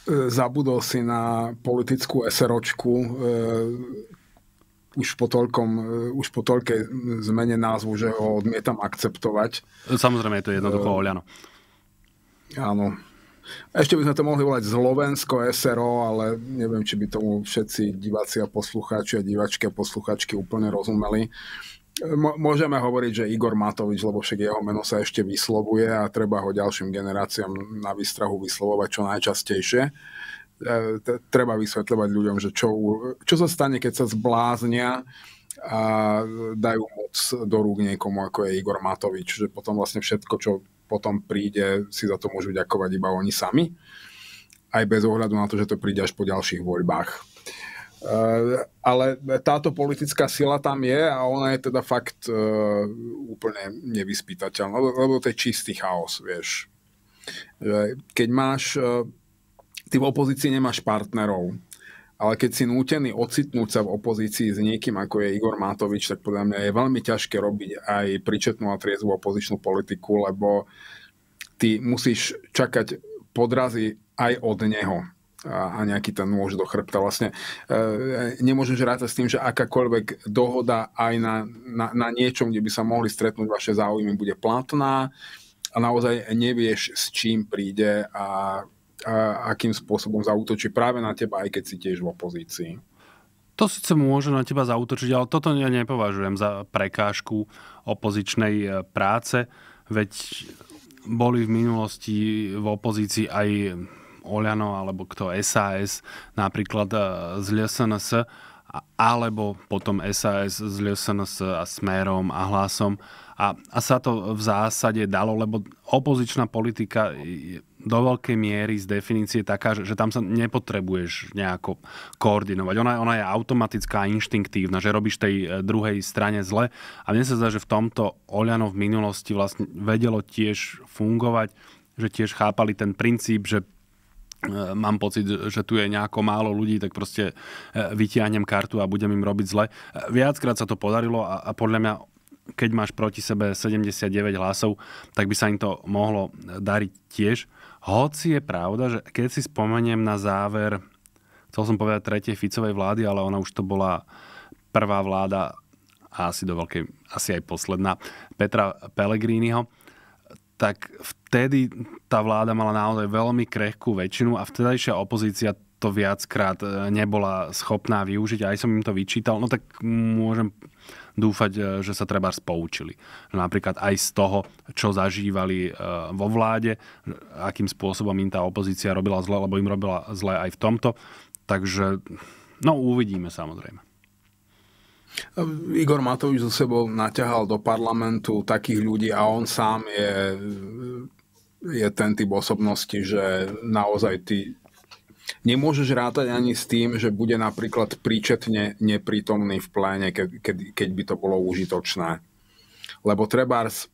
Zabudol si na politickú SROčku, eh, už po, toľkom, e, už po toľkej e, zmene názvu, že ho odmietam akceptovať. Samozrejme, je to jednoducho uh, Áno. Ešte by sme to mohli volať Slovensko, SRO, ale neviem, či by tomu všetci diváci a poslucháči a divačky a posluchačky úplne rozumeli. M- môžeme hovoriť, že Igor Matovič, lebo však jeho meno sa ešte vyslovuje a treba ho ďalším generáciám na výstrahu vyslovovať čo najčastejšie. E, treba vysvetľovať ľuďom, že čo, čo sa stane, keď sa zbláznia a dajú moc do rúk niekomu, ako je Igor Matovič, že potom vlastne všetko, čo potom príde, si za to môžu ďakovať iba oni sami, aj bez ohľadu na to, že to príde až po ďalších voľbách. E, ale táto politická sila tam je a ona je teda fakt e, úplne nevyspytateľná, lebo to je čistý chaos, vieš. Keď máš ty v opozícii nemáš partnerov, ale keď si nútený ocitnúť sa v opozícii s niekým, ako je Igor Matovič, tak podľa mňa je veľmi ťažké robiť aj pričetnú a triezvu opozičnú politiku, lebo ty musíš čakať podrazy aj od neho a nejaký ten nôž do chrbta. Vlastne e, nemôžeš rátať s tým, že akákoľvek dohoda aj na, na, na niečom, kde by sa mohli stretnúť vaše záujmy, bude platná a naozaj nevieš, s čím príde a a akým spôsobom zautočí práve na teba, aj keď si tiež v opozícii. To síce môže na teba zautočiť, ale toto ja nepovažujem za prekážku opozičnej e, práce, veď boli v minulosti v opozícii aj Oľano alebo kto SAS, napríklad e, z LSNS, alebo potom SAS z LSNS a Smerom a Hlasom. A, a sa to v zásade dalo, lebo opozičná politika do veľkej miery z definície taká, že, že tam sa nepotrebuješ nejako koordinovať. Ona, ona je automatická a inštinktívna, že robíš tej e, druhej strane zle. A mne sa zdá, že v tomto Oľano v minulosti vlastne vedelo tiež fungovať, že tiež chápali ten princíp, že e, mám pocit, že tu je nejako málo ľudí, tak proste e, vytiahnem kartu a budem im robiť zle. Viackrát sa to podarilo a, a podľa mňa keď máš proti sebe 79 hlasov, tak by sa im to mohlo dariť tiež. Hoci je pravda, že keď si spomeniem na záver, chcel som povedať tretej Ficovej vlády, ale ona už to bola prvá vláda a asi do veľkej, asi aj posledná, Petra Pellegriniho, tak vtedy tá vláda mala naozaj veľmi krehkú väčšinu a vtedajšia opozícia to viackrát eh, nebola schopná využiť. Aj som im to vyčítal. No tak môžem dúfať, e, že sa treba spoučili. Napríklad aj z toho, čo zažívali e, vo vláde, akým spôsobom im tá opozícia robila zle, lebo im robila zle aj v tomto. Takže, no uvidíme samozrejme. Igor Matovič zo sebou naťahal do parlamentu takých ľudí a on sám je, je ten typ osobnosti, že naozaj tí nemôžeš rátať ani s tým, že bude napríklad príčetne neprítomný v pléne, ke, ke, keď by to bolo užitočné. Lebo trebárs,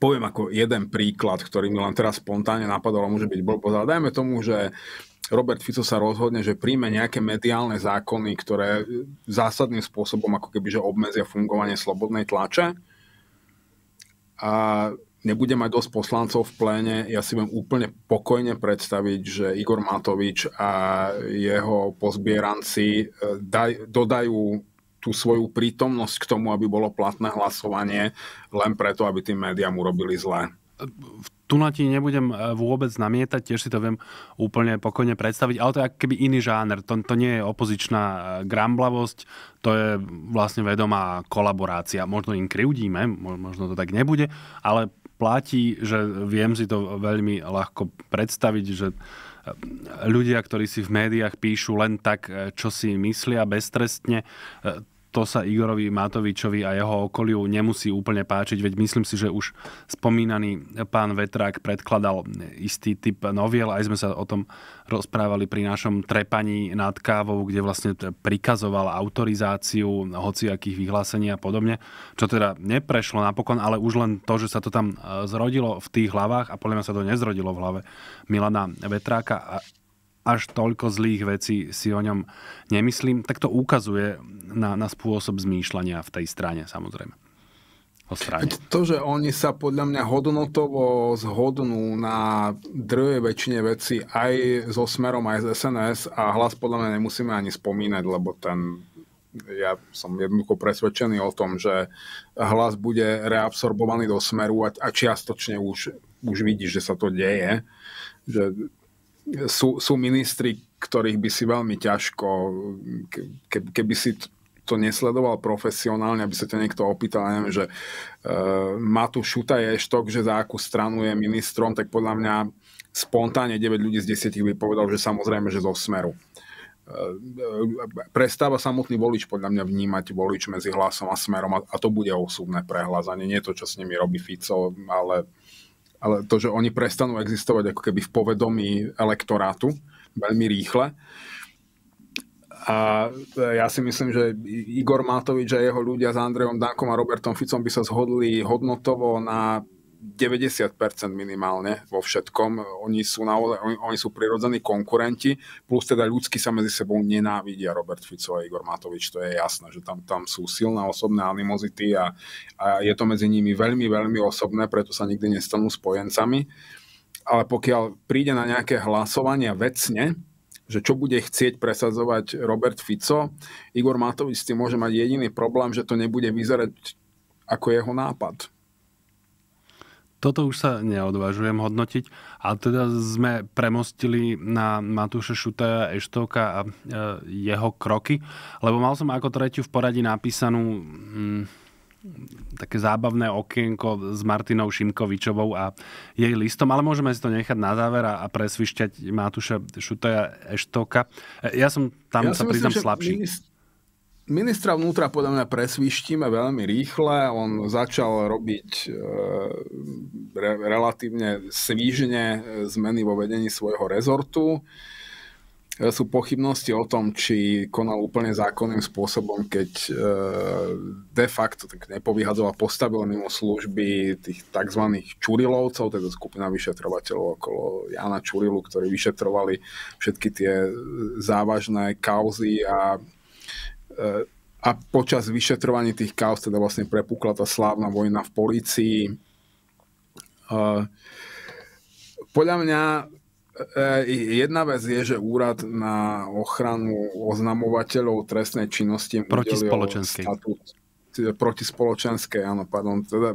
poviem ako jeden príklad, ktorý mi len teraz spontánne napadol, môže byť blbosť, ale dajme tomu, že Robert Fico sa rozhodne, že príjme nejaké mediálne zákony, ktoré zásadným spôsobom ako keby že obmedzia fungovanie slobodnej tlače. A nebude mať dosť poslancov v pléne, ja si viem úplne pokojne predstaviť, že Igor Matovič a jeho pozbieranci e, daj, dodajú tú svoju prítomnosť k tomu, aby bolo platné hlasovanie, len preto, aby tým médiám urobili zlé. Tu na ti nebudem e, vôbec namietať, tiež si to viem úplne pokojne predstaviť, ale to je keby iný žáner. To, to nie je opozičná e, gramblavosť, to je vlastne vedomá kolaborácia. Možno im krivdíme, možno to tak nebude, ale platí, že viem si to veľmi ľahko predstaviť, že eh, ľudia, ktorí si v médiách píšu len tak, eh, čo si myslia beztrestne, eh, to sa Igorovi Matovičovi a jeho okoliu nemusí úplne páčiť, veď myslím si, že už spomínaný pán Vetrák predkladal istý typ noviel, aj sme sa o tom rozprávali pri našom trepaní nad kávou, kde vlastne prikazoval autorizáciu hociakých vyhlásení a podobne, čo teda neprešlo napokon, ale už len to, že sa to tam e, zrodilo v tých hlavách a podľa mňa sa to nezrodilo v hlave Milana Vetráka až toľko zlých vecí si o ňom nemyslím, tak to ukazuje na, na spôsob zmýšľania v tej strane samozrejme. O strane. To, že oni sa podľa mňa hodnotovo zhodnú na druhej väčšine veci aj so Smerom, aj z SNS a hlas podľa mňa nemusíme ani spomínať, lebo ten ja som jednoducho presvedčený o tom, že hlas bude reabsorbovaný do smeru a, a čiastočne už, už vidíš, že sa to deje. Že sú, sú ministri, ktorých by si veľmi ťažko, ke, keby si to nesledoval profesionálne, aby sa ťa niekto opýtal, neviem, že uh, eh, tu Šuta je štok, že za akú stranu je ministrom, tak podľa mňa spontánne 9 ľudí z 10 by povedal, že samozrejme, že zo smeru. Uh, prestáva samotný volič podľa mňa vnímať volič medzi hlasom a smerom a, a to bude osudné prehlasanie. Nie to, čo s nimi robí Fico, ale ale to, že oni prestanú existovať ako keby v povedomí elektorátu veľmi rýchle. A ja si myslím, že Igor Matovič a jeho ľudia s Andrejom Dankom a Robertom Ficom by sa zhodli hodnotovo na 90% minimálne vo všetkom. Oni sú, naozaj, oni, oni sú prirodzení konkurenti, plus teda ľudskí sa medzi sebou nenávidia Robert Fico a Igor Matovič, to je jasné, že tam, tam sú silné osobné animozity a, a je to medzi nimi veľmi, veľmi osobné, preto sa nikdy nestanú spojencami. Ale pokiaľ príde na nejaké hlasovania vecne, že čo bude chcieť presadzovať Robert Fico. Igor Matovič s tým môže mať jediný problém, že to nebude vyzerať ako jeho nápad toto už sa neodvážujem hodnotiť, ale teda sme premostili na Matúša Šutaja, Eštoka a e, jeho kroky, lebo mal som ako tretiu v poradí napísanú mm, také zábavné okienko s Martinou Šimkovičovou a jej listom, ale môžeme si to nechať na záver a presvišťať Matúša Šutaja Eštoka. E, ja som tam ja sa priznam slabší. Minister ministra vnútra podľa mňa presvištíme veľmi rýchle. On začal robiť e, re, relatívne svížne e, zmeny vo vedení svojho rezortu. E, sú pochybnosti o tom, či konal úplne zákonným spôsobom, keď de facto tak nepovyhadzoval, postavil mimo služby tých tzv. Čurilovcov, teda skupina vyšetrovateľov okolo Jana Čurilu, ktorí vyšetrovali všetky tie závažné kauzy a E, a počas vyšetrovania tých kaos teda vlastne prepukla tá slávna vojna v polícii. E, podľa mňa e, jedna vec je, že úrad na ochranu oznamovateľov trestnej činnosti proti spoločenskej. Statút, teda proti spoločenskej, áno, pardon. Teda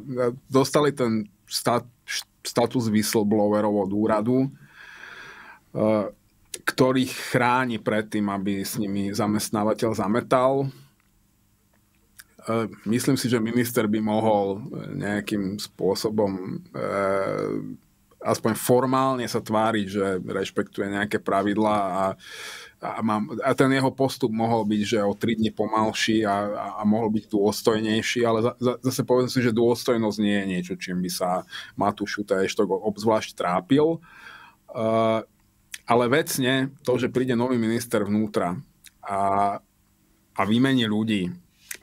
dostali ten stat, status whistleblowerov od úradu ktorý chráni pred tým, aby s nimi zamestnávateľ zametal. E, myslím si, že minister by mohol e, nejakým spôsobom e, aspoň formálne sa tváriť, že rešpektuje nejaké pravidlá a, a, mám, a ten jeho postup mohol byť, že o 3 dni pomalší a, a, a mohol byť dôstojnejší, ale za, za, zase poviem si, že dôstojnosť nie je niečo, čím by sa Matúšu Utaještok obzvlášť trápil. Uh, ale vecne to, že príde nový minister vnútra a, a vymení ľudí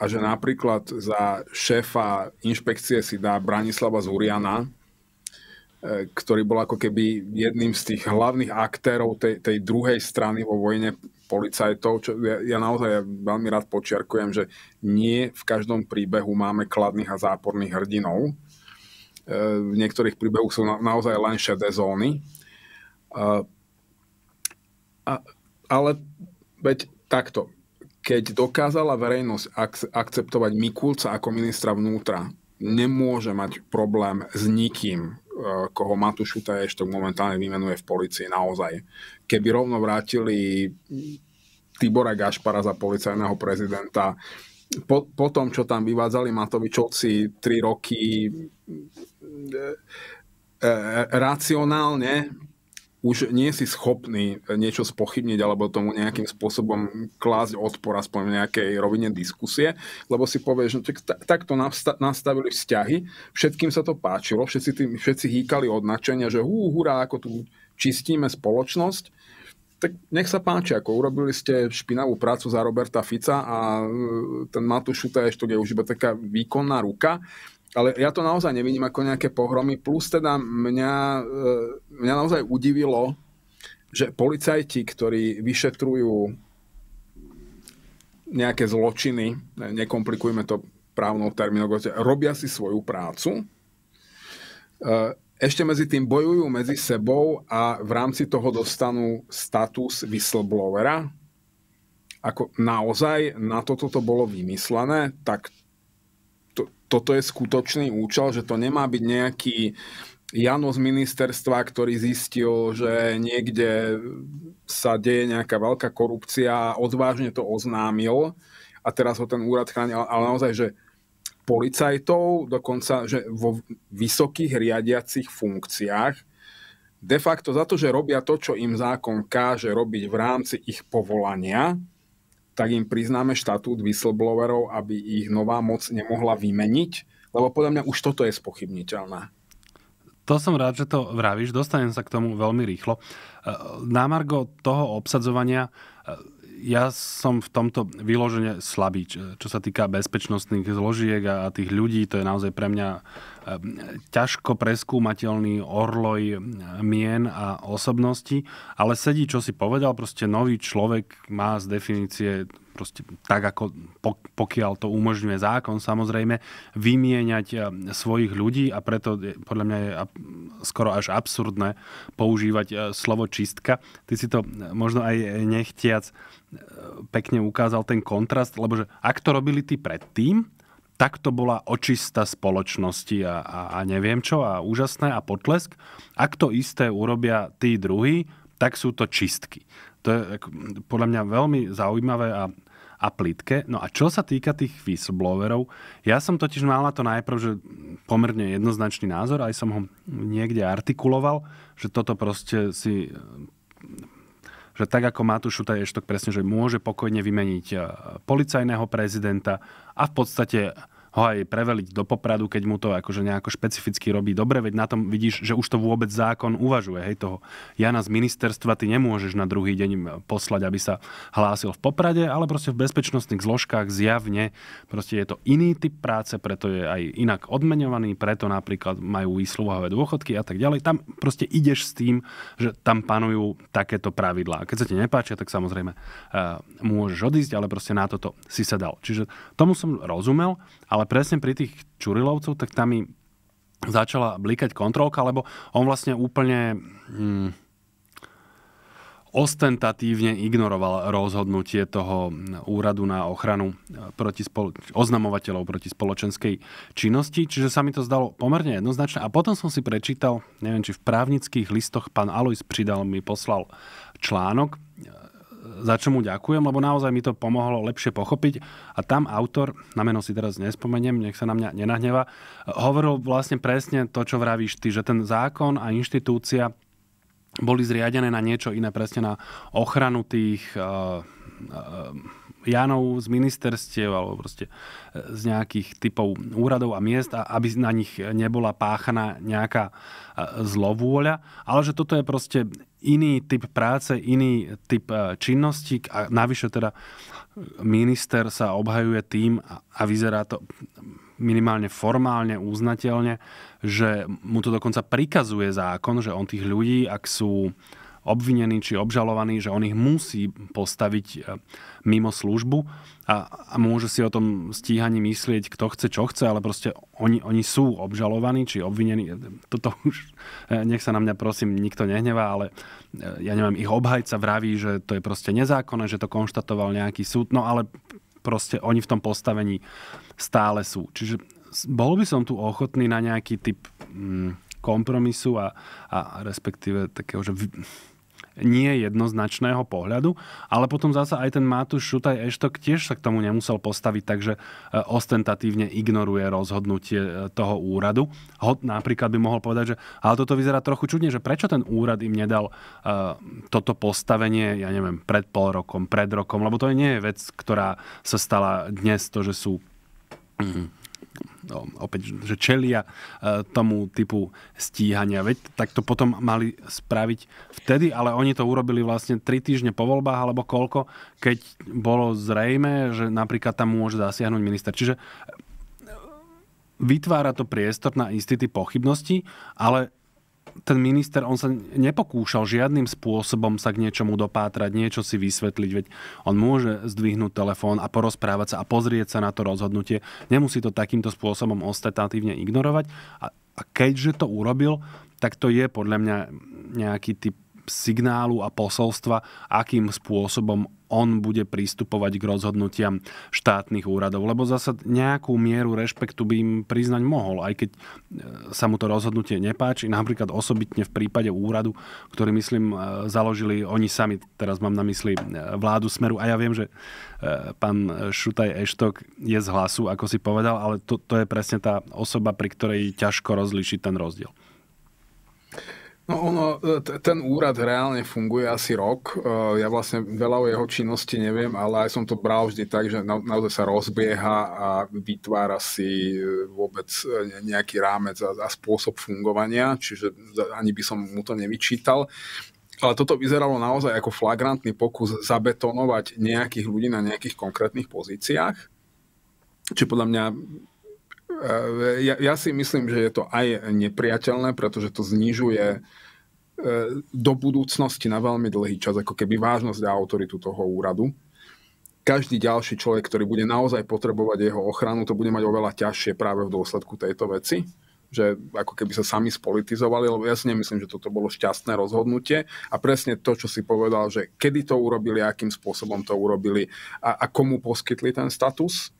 a že napríklad za šéfa inšpekcie si dá Branislava Zuriana, e, ktorý bol ako keby jedným z tých hlavných aktérov tej, tej druhej strany vo vojne policajtov, čo ja, ja naozaj ja veľmi rád počiarkujem, že nie v každom príbehu máme kladných a záporných hrdinov. E, v niektorých príbehoch sú na, naozaj len šedé zóny. E, a, ale veď takto, keď dokázala verejnosť ak- akceptovať Mikulca ako ministra vnútra, nemôže mať problém s nikým, e, koho Matúš Šutaj ešte momentálne vymenuje v policii naozaj. Keby rovno vrátili Tibora Gašpara za policajného prezidenta, po, po tom, čo tam vyvádzali Matovičovci 3 roky, e, e, racionálne už nie si schopný eh, niečo spochybniť alebo tomu nejakým spôsobom klásť odpor aspoň v nejakej rovine diskusie, lebo si povieš, že tak, takto nastavili vzťahy, všetkým sa to páčilo, všetci, tým, všetci hýkali od nadšenia, že hú, hurá, ako tu čistíme spoločnosť, tak nech sa páči, ako urobili ste špinavú prácu za Roberta Fica a eh, ten Matúš Šuta je už iba taká výkonná ruka ale ja to naozaj nevidím ako nejaké pohromy. Plus teda mňa, e, mňa naozaj udivilo, že policajti, ktorí vyšetrujú nejaké zločiny, nekomplikujme to právnou terminológiou, robia si svoju prácu, e, ešte medzi tým bojujú medzi sebou a v rámci toho dostanú status whistleblowera, ako naozaj na toto to bolo vymyslené, tak toto je skutočný účel, že to nemá byť nejaký Jano z ministerstva, ktorý zistil, že niekde sa deje nejaká veľká korupcia, odvážne to oznámil a teraz ho ten úrad chráni, ale naozaj, že policajtov, dokonca že vo vysokých riadiacich funkciách, de facto za to, že robia to, čo im zákon káže robiť v rámci ich povolania, tak im priznáme štatút whistleblowerov, aby ich nová moc nemohla vymeniť? Lebo podľa mňa už toto je spochybniteľné. To som rád, že to vravíš. Dostanem sa k tomu veľmi rýchlo. E, Námargo toho obsadzovania, e, ja som v tomto vyložene slabý, čo sa týka bezpečnostných zložiek a tých ľudí, to je naozaj pre mňa Ehm, ťažko preskúmateľný orloj ehm, mien a osobnosti, ale sedí, čo si povedal, proste nový človek má z definície proste tak, ako pokiaľ to umožňuje zákon, samozrejme, vymieňať ehm, svojich ľudí a preto podľa mňa je skoro až absurdné používať slovo čistka. Ty si to možno aj nechtiac pekne ukázal ten kontrast, lebo že ak to robili tí predtým, takto bola očista spoločnosti a, a, a neviem čo a úžasné a potlesk. Ak to isté urobia tí druhí, tak sú to čistky. To je podľa mňa veľmi zaujímavé a, a plitké. No a čo sa týka tých whistleblowerov, ja som totiž mal na to najprv, že pomerne jednoznačný názor, aj som ho niekde artikuloval, že toto proste si že tak ako Matúš Šutaj Eštok presne, že môže pokojne vymeniť eh, policajného prezidenta a v podstate ho aj preveliť do popradu, keď mu to akože nejako špecificky robí dobre, veď na tom vidíš, že už to vôbec zákon uvažuje. Hej, toho Jana z ministerstva ty nemôžeš na druhý deň eh, poslať, aby sa hlásil v poprade, ale proste v bezpečnostných zložkách zjavne proste je to iný typ práce, preto je aj inak odmenovaný, preto napríklad majú výsluhové dôchodky a tak ďalej. Tam proste ideš s tým, že tam panujú takéto pravidlá. Keď sa ti nepáčia, tak samozrejme eh, môžeš odísť, ale proste na toto si sa dal. Čiže tomu som rozumel ale presne pri tých Čurilovcov, tak tam mi začala blikať kontrolka, lebo on vlastne úplne... Mm, ostentatívne ignoroval rozhodnutie toho úradu na ochranu eh, proti spolo- oznamovateľov proti spoločenskej činnosti, čiže sa mi to zdalo pomerne jednoznačné. A potom som si prečítal, neviem, či v právnických listoch pán Alois Pridal mi poslal článok eh, za čo mu ďakujem, lebo naozaj mi to pomohlo lepšie pochopiť. A tam autor, na meno si teraz nespomeniem, nech sa na mňa nenahneva, hovoril vlastne presne to, čo vravíš ty, že ten zákon a inštitúcia boli zriadené na niečo iné, presne na ochranu tých uh, uh, Janov z ministerstiev alebo proste e, z nejakých typov úradov a miest, aby na nich nebola páchaná nejaká e, zlovôľa, ale že toto je proste iný typ práce, iný typ e, činnosti a navyše teda minister sa obhajuje tým a vyzerá to minimálne formálne, uznateľne, že mu to dokonca prikazuje zákon, že on tých ľudí, ak sú obvinení či obžalovaní, že on ich musí postaviť mimo službu a, a môže si o tom stíhaní myslieť, kto chce, čo chce, ale proste oni, oni sú obžalovaní či obvinení. Toto už, e, nech sa na mňa prosím, nikto nehnevá, ale e, ja neviem, ich obhajca vraví, že to je proste nezákonné, že to konštatoval nejaký súd, no ale proste oni v tom postavení stále sú. Čiže bol by som tu ochotný na nejaký typ mm, kompromisu a, a respektíve takého, že nie jednoznačného pohľadu, ale potom zasa aj ten Matúš Šutaj Eštok tiež sa k tomu nemusel postaviť, takže e, ostentatívne ignoruje rozhodnutie e, toho úradu. Hod napríklad by mohol povedať, že ale toto vyzerá trochu čudne, že prečo ten úrad im nedal uh, toto postavenie, ja neviem, pred pol rokom, pred rokom, lebo to nie je vec, ktorá sa stala dnes, to, že sú mhm, No, opäť, že čelia e, tomu typu stíhania. Veď tak to potom mali spraviť vtedy, ale oni to urobili vlastne tri týždne po voľbách alebo koľko, keď bolo zrejme, že napríklad tam môže zasiahnuť minister. Čiže e, vytvára to priestor na istý pochybnosti, ale ten minister, on sa nepokúšal žiadnym spôsobom sa k niečomu dopátrať, niečo si vysvetliť, veď on môže zdvihnúť telefón a porozprávať sa a pozrieť sa na to rozhodnutie. Nemusí to takýmto spôsobom ostatatívne ignorovať. A, a keďže to urobil, tak to je podľa mňa nejaký typ signálu a posolstva, akým spôsobom on bude prístupovať k rozhodnutiam štátnych úradov. Lebo zasa nejakú mieru rešpektu by im priznať mohol, aj keď e, sa mu to rozhodnutie nepáči. Napríklad osobitne v prípade úradu, ktorý myslím e, založili oni sami, teraz mám na mysli e, vládu Smeru. A ja viem, že pán Šutaj Eštok je z hlasu, ako si povedal, ale to, to je presne tá osoba, pri ktorej ťažko rozlíšiť ten rozdiel. No ono, e, ten úrad reálne funguje asi rok. E, ja vlastne veľa o jeho činnosti neviem, ale aj som to bral vždy tak, že na, naozaj sa rozbieha a vytvára si e, vôbec nejaký rámec a, a spôsob fungovania, čiže ani by som mu to nevyčítal. Ale toto vyzeralo naozaj ako flagrantný pokus zabetonovať nejakých ľudí na nejakých konkrétnych pozíciách. Či podľa mňa ja, ja si myslím, že je to aj nepriateľné, pretože to znižuje do budúcnosti na veľmi dlhý čas ako keby vážnosť a autoritu toho úradu. Každý ďalší človek, ktorý bude naozaj potrebovať jeho ochranu, to bude mať oveľa ťažšie práve v dôsledku tejto veci že ako keby sa sami spolitizovali, lebo ja si nemyslím, že toto bolo šťastné rozhodnutie a presne to, čo si povedal, že kedy to urobili, akým spôsobom to urobili a, a komu poskytli ten status,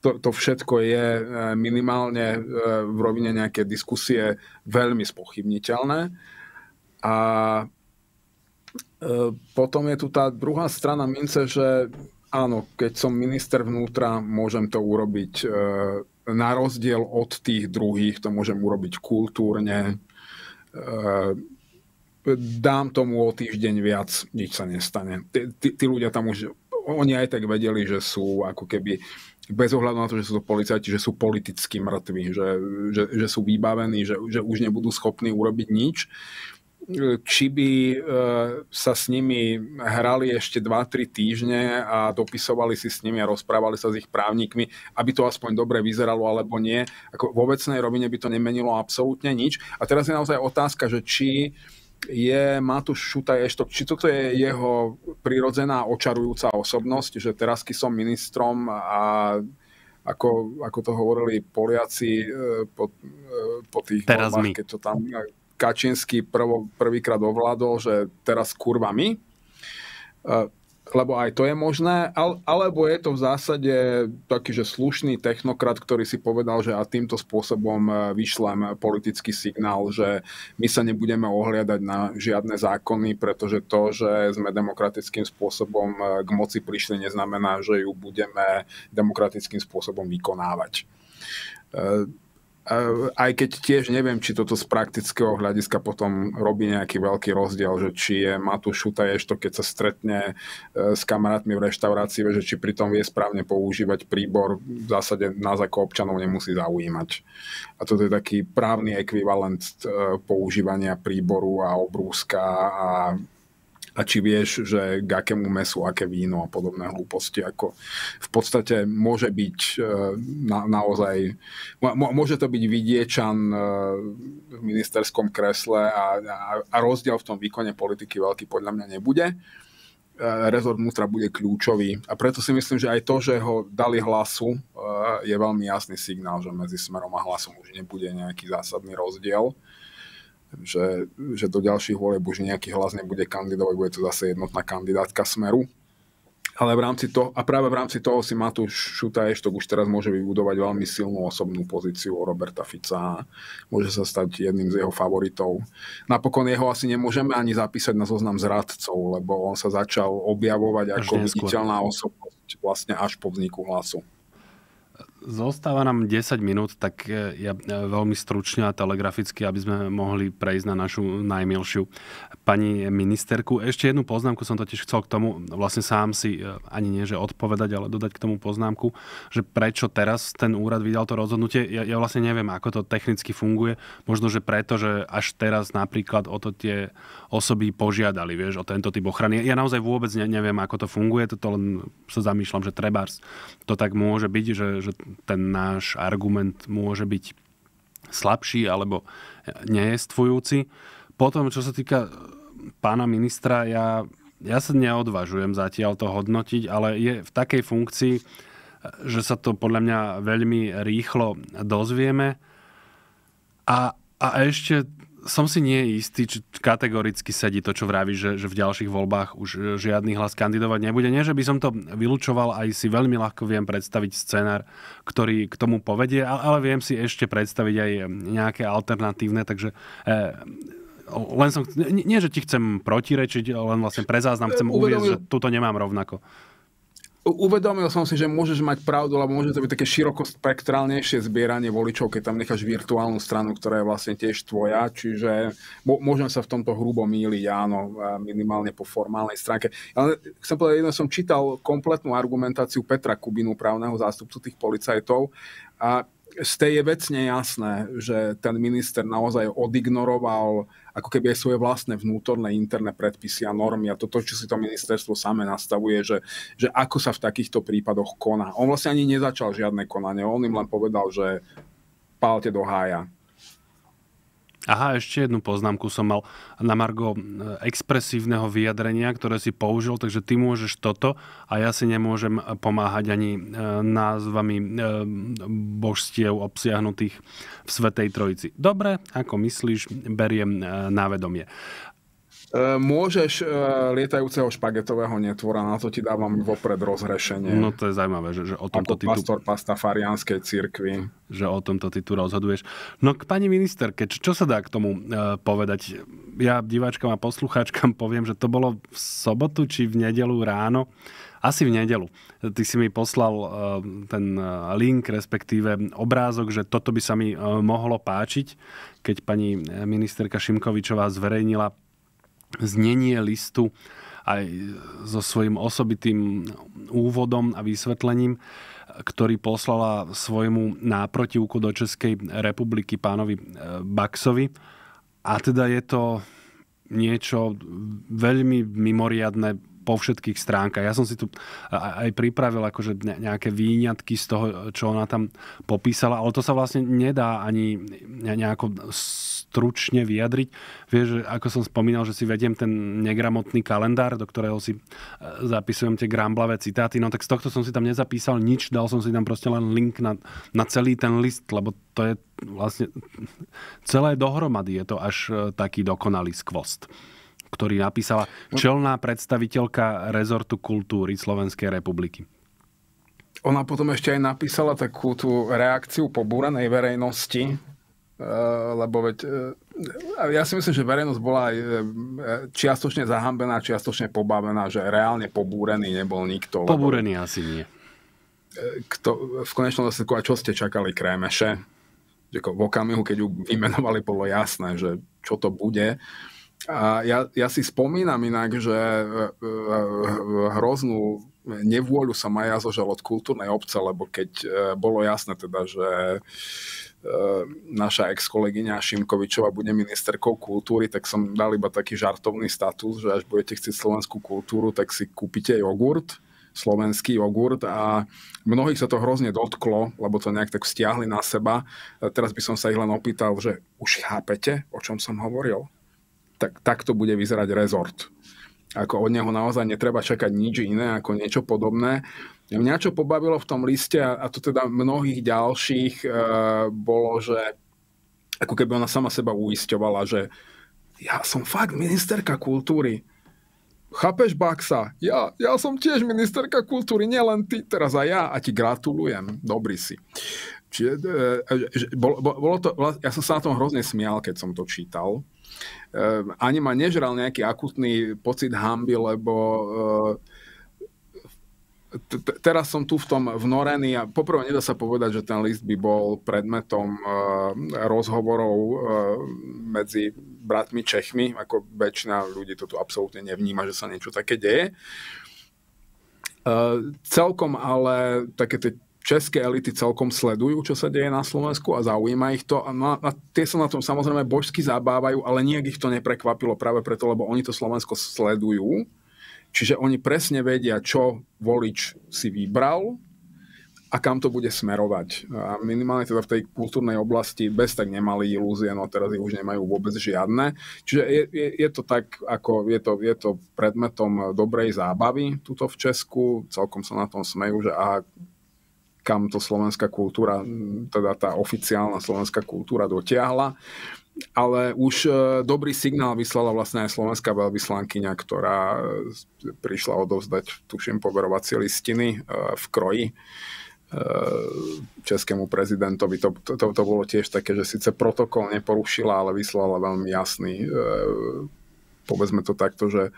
to, to všetko je e, minimálne e, v rovine nejaké diskusie veľmi spochybniteľné a e, potom je tu tá druhá strana mince, že áno, keď som minister vnútra, môžem to urobiť e, na rozdiel od tých druhých, to môžem urobiť kultúrne, e, dám tomu o týždeň viac, nič sa nestane. Tí, ľudia tam už, oni aj tak vedeli, že sú ako keby, bez ohľadu na to, že sú to policajti, že sú politicky mŕtvi, že, že, že sú vybavení, že, že už nebudú schopní urobiť nič by eh, sa s nimi hrali ešte 2-3 týždne a dopisovali si s nimi a rozprávali sa s ich právnikmi, aby to aspoň dobre vyzeralo alebo nie. Ako v obecnej rovine by to nemenilo absolútne nič. A teraz je naozaj otázka, že či je Matúš Šutaj Eštok, či toto je jeho prirodzená očarujúca osobnosť, že teraz, keď som ministrom a ako, ako to hovorili Poliaci eh, po, eh, po tých teraz voľbách, keď to tam Kačinský prvýkrát ovládol, že teraz kurva my, e, lebo aj to je možné, alebo je to v zásade taký, že slušný technokrat, ktorý si povedal, že a týmto spôsobom e, vyšlem politický signál, že my sa nebudeme ohliadať na žiadne zákony, pretože to, že sme demokratickým spôsobom e, k moci prišli, neznamená, že ju budeme demokratickým spôsobom vykonávať aj keď tiež neviem, či toto z praktického hľadiska potom robí nejaký veľký rozdiel, že či je Matúš Šutaješ to, keď sa stretne e, s kamarátmi v reštaurácii, že či pritom vie správne používať príbor, v zásade nás ako občanov nemusí zaujímať. A toto je taký právny ekvivalent e, používania príboru a obrúska a a či vieš, že k akému mesu, aké víno a podobné hlúposti. Ako v podstate môže byť e, na, naozaj, môže to byť vidiečan e, v ministerskom kresle a, a, a rozdiel v tom výkone politiky veľký podľa mňa nebude e, rezort vnútra bude kľúčový. A preto si myslím, že aj to, že ho dali hlasu, je veľmi jasný signál, že medzi smerom a hlasom už nebude nejaký zásadný rozdiel že, že do ďalších volieb už nejaký hlas nebude kandidovať, bude to zase jednotná kandidátka Smeru. Ale v rámci toho, a práve v rámci toho si Matúš Šutá Eštok už teraz môže vybudovať veľmi silnú osobnú pozíciu Roberta Fica. Môže sa stať jedným z jeho favoritov. Napokon jeho asi nemôžeme ani zapísať na zoznam zradcov, lebo on sa začal objavovať ako viditeľná osobnosť vlastne až po vzniku hlasu. Zostáva nám 10 minút, tak e, ja e, veľmi stručne a telegraficky, aby sme mohli prejsť na našu najmilšiu pani ministerku. Ešte jednu poznámku som totiž chcel k tomu, vlastne sám si e, ani nie, že odpovedať, ale dodať k tomu poznámku, že prečo teraz ten úrad vydal to rozhodnutie. Ja, ja vlastne neviem, ako to technicky funguje. Možno, že preto, že až teraz napríklad o to tie osoby požiadali, vieš, o tento typ ochrany. Ja naozaj vôbec neviem, ako to funguje, toto len sa zamýšľam, že trebárs to tak môže byť, že, že ten náš argument môže byť slabší alebo nejestvujúci. Potom, čo sa týka eh, pána ministra, ja, ja sa neodvažujem zatiaľ to hodnotiť, ale je v takej funkcii, eh, že sa to podľa mňa veľmi rýchlo dozvieme. A, a ešte som si nie istý, či kategoricky sedí to, čo vraví, že, že v ďalších voľbách už e, žiadny hlas kandidovať nebude. Nie, že by som to vylúčoval, aj si veľmi ľahko viem predstaviť scenár, ktorý k tomu povedie, ale viem si ešte predstaviť aj e, nejaké alternatívne, takže eh, len som, nie, že ti chcem protirečiť, len vlastne pre záznam chcem uviezť, že tuto nemám rovnako uvedomil som si, že môžeš mať pravdu, lebo môže to byť také širokospektrálnejšie zbieranie voličov, keď tam necháš virtuálnu stranu, ktorá je vlastne tiež tvoja, čiže môžem sa v tomto hrubo míliť, áno, minimálne po formálnej stránke. Ale chcem povedať, jedno som čítal kompletnú argumentáciu Petra Kubinu, právneho zástupcu tých policajtov, a z tej je vecne jasné, že ten minister naozaj odignoroval ako keby aj svoje vlastné vnútorné interné predpisy a normy a toto, čo si to ministerstvo samé nastavuje, že, že ako sa v takýchto prípadoch koná. On vlastne ani nezačal žiadne konanie, on im len povedal, že pálte do hája. Aha, ešte jednu poznámku som mal na Margo expresívneho vyjadrenia, ktoré si použil, takže ty môžeš toto a ja si nemôžem pomáhať ani e, názvami e, božstiev obsiahnutých v Svetej Trojici. Dobre, ako myslíš, beriem e, na vedomie. E, môžeš e, lietajúceho špagetového netvora, na to ti dávam vopred rozhrešenie. No to je zaujímavé, že, že o tomto ty pastor tu... pastafarianskej cirkvi. Že o tomto ty tu rozhoduješ. No k pani ministerke, čo, sa dá k tomu uh, povedať? Ja diváčkam a poslucháčkam poviem, že to bolo v sobotu či v nedelu ráno asi v nedelu. Ty si mi poslal ten link, respektíve obrázok, že toto by sa mi mohlo páčiť, keď pani ministerka Šimkovičová zverejnila znenie listu aj so svojím osobitým úvodom a vysvetlením, ktorý poslala svojmu náprotivku do Českej republiky pánovi e, Baxovi. A teda je to niečo veľmi mimoriadne po všetkých stránkach. Ja som si tu aj pripravil akože nejaké výňatky z toho, čo ona tam popísala, ale to sa vlastne nedá ani nejako stručne vyjadriť. Vieš, ako som spomínal, že si vediem ten negramotný kalendár, do ktorého si e, zapisujem tie gramblavé citáty, no tak z tohto som si tam nezapísal nič, dal som si tam proste len link na, na celý ten list, lebo to je vlastne celé dohromady je to až e, taký dokonalý skvost ktorý napísala no- čelná predstaviteľka rezortu kultúry Slovenskej republiky. Ona potom ešte aj napísala takú tú reakciu pobúranej verejnosti, Eh, lebo veď eh, ja si myslím, že verejnosť bola aj eh, čiastočne zahambená, čiastočne pobavená, že reálne pobúrený nebol nikto. Pobúrený lebo... asi nie. Kto, v konečnom dôsledku, a čo ste čakali Krémeše? V okamihu, keď ju vymenovali, bolo jasné, že čo to bude. A ja, ja si spomínam inak, že hroznú nevôľu sa ma od kultúrnej obce, lebo keď bolo jasné teda, že Eh, naša ex-kolegyňa Šimkovičová bude ministerkou kultúry, tak som dal iba taký žartovný status, že až budete chcieť slovenskú kultúru, tak si kúpite jogurt, slovenský jogurt a mnohých sa to hrozne dotklo, lebo to nejak tak stiahli na seba. Eh, teraz by som sa ich len opýtal, že už chápete, o čom som hovoril? Tak, tak to bude vyzerať rezort ako od neho naozaj netreba čakať nič iné ako niečo podobné. Mňa čo pobavilo v tom liste, a to teda mnohých ďalších, e, bolo, že ako keby ona sama seba uisťovala, že ja som fakt ministerka kultúry. Chápeš, Baxa? Ja, ja som tiež ministerka kultúry, nielen ty, teraz aj ja. A ti gratulujem, dobrý si. Čiže, e, e bolo, bolo to, ja som sa na tom hrozne smial, keď som to čítal. E, ani ma nežral nejaký akutný pocit hamby, lebo teraz som tu v tom vnorený a poprvé nedá sa povedať, že ten list by bol predmetom e, rozhovorov e, medzi bratmi Čechmi, ako väčšina ľudí to tu absolútne nevníma, že sa niečo také deje. E, celkom ale také tie české elity celkom sledujú, čo sa deje na Slovensku a zaujíma ich to. A, no, a tie sa na tom samozrejme božsky zabávajú, ale nijak ich to neprekvapilo práve preto, lebo oni to Slovensko sledujú. Čiže oni presne vedia, čo volič si vybral a kam to bude smerovať. A minimálne teda v tej kultúrnej oblasti bez tak nemali ilúzie, no teraz ich už nemajú vôbec žiadne. Čiže je, je, je to tak, ako je to, je to predmetom dobrej zábavy tuto v Česku. Celkom sa na tom smejú, že a kam to slovenská kultúra, teda tá oficiálna slovenská kultúra dotiahla ale už e, dobrý signál vyslala vlastne aj slovenská veľvyslankyňa, ktorá e, prišla odovzdať, tuším, poverovacie listiny e, v kroji českému prezidentovi. To, to, to bolo tiež také, že síce protokol neporušila, ale vyslala veľmi jasný, povedzme to takto, že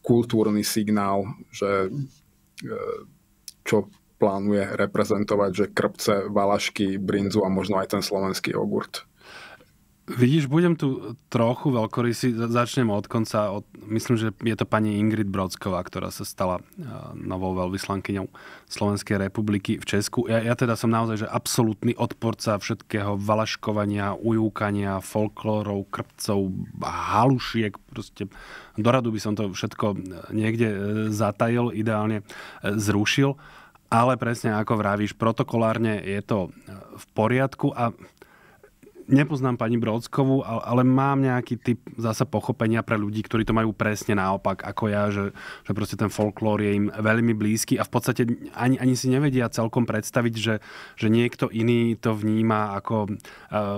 kultúrny signál, že čo plánuje reprezentovať, že krpce, valašky, brinzu a možno aj ten slovenský jogurt. Vidíš, budem tu trochu veľkorysý, začnem od konca. Od, myslím, že je to pani Ingrid Brodsková, ktorá sa stala eh, novou veľvyslankyňou Slovenskej republiky v Česku. Ja, ja teda som naozaj že absolútny odporca všetkého valaškovania, ujúkania, folklórov, krpcov, halušiek. Proste doradu by som to všetko eh, niekde eh, zatajil, ideálne zrušil. Ale presne ako vravíš, protokolárne je to v poriadku a nepoznám pani Brodskovu, ale mám nejaký typ zase pochopenia pre ľudí, ktorí to majú presne naopak ako ja, že, že proste ten folklór je im veľmi blízky a v podstate ani, ani si nevedia celkom predstaviť, že, že niekto iný to vníma ako eh,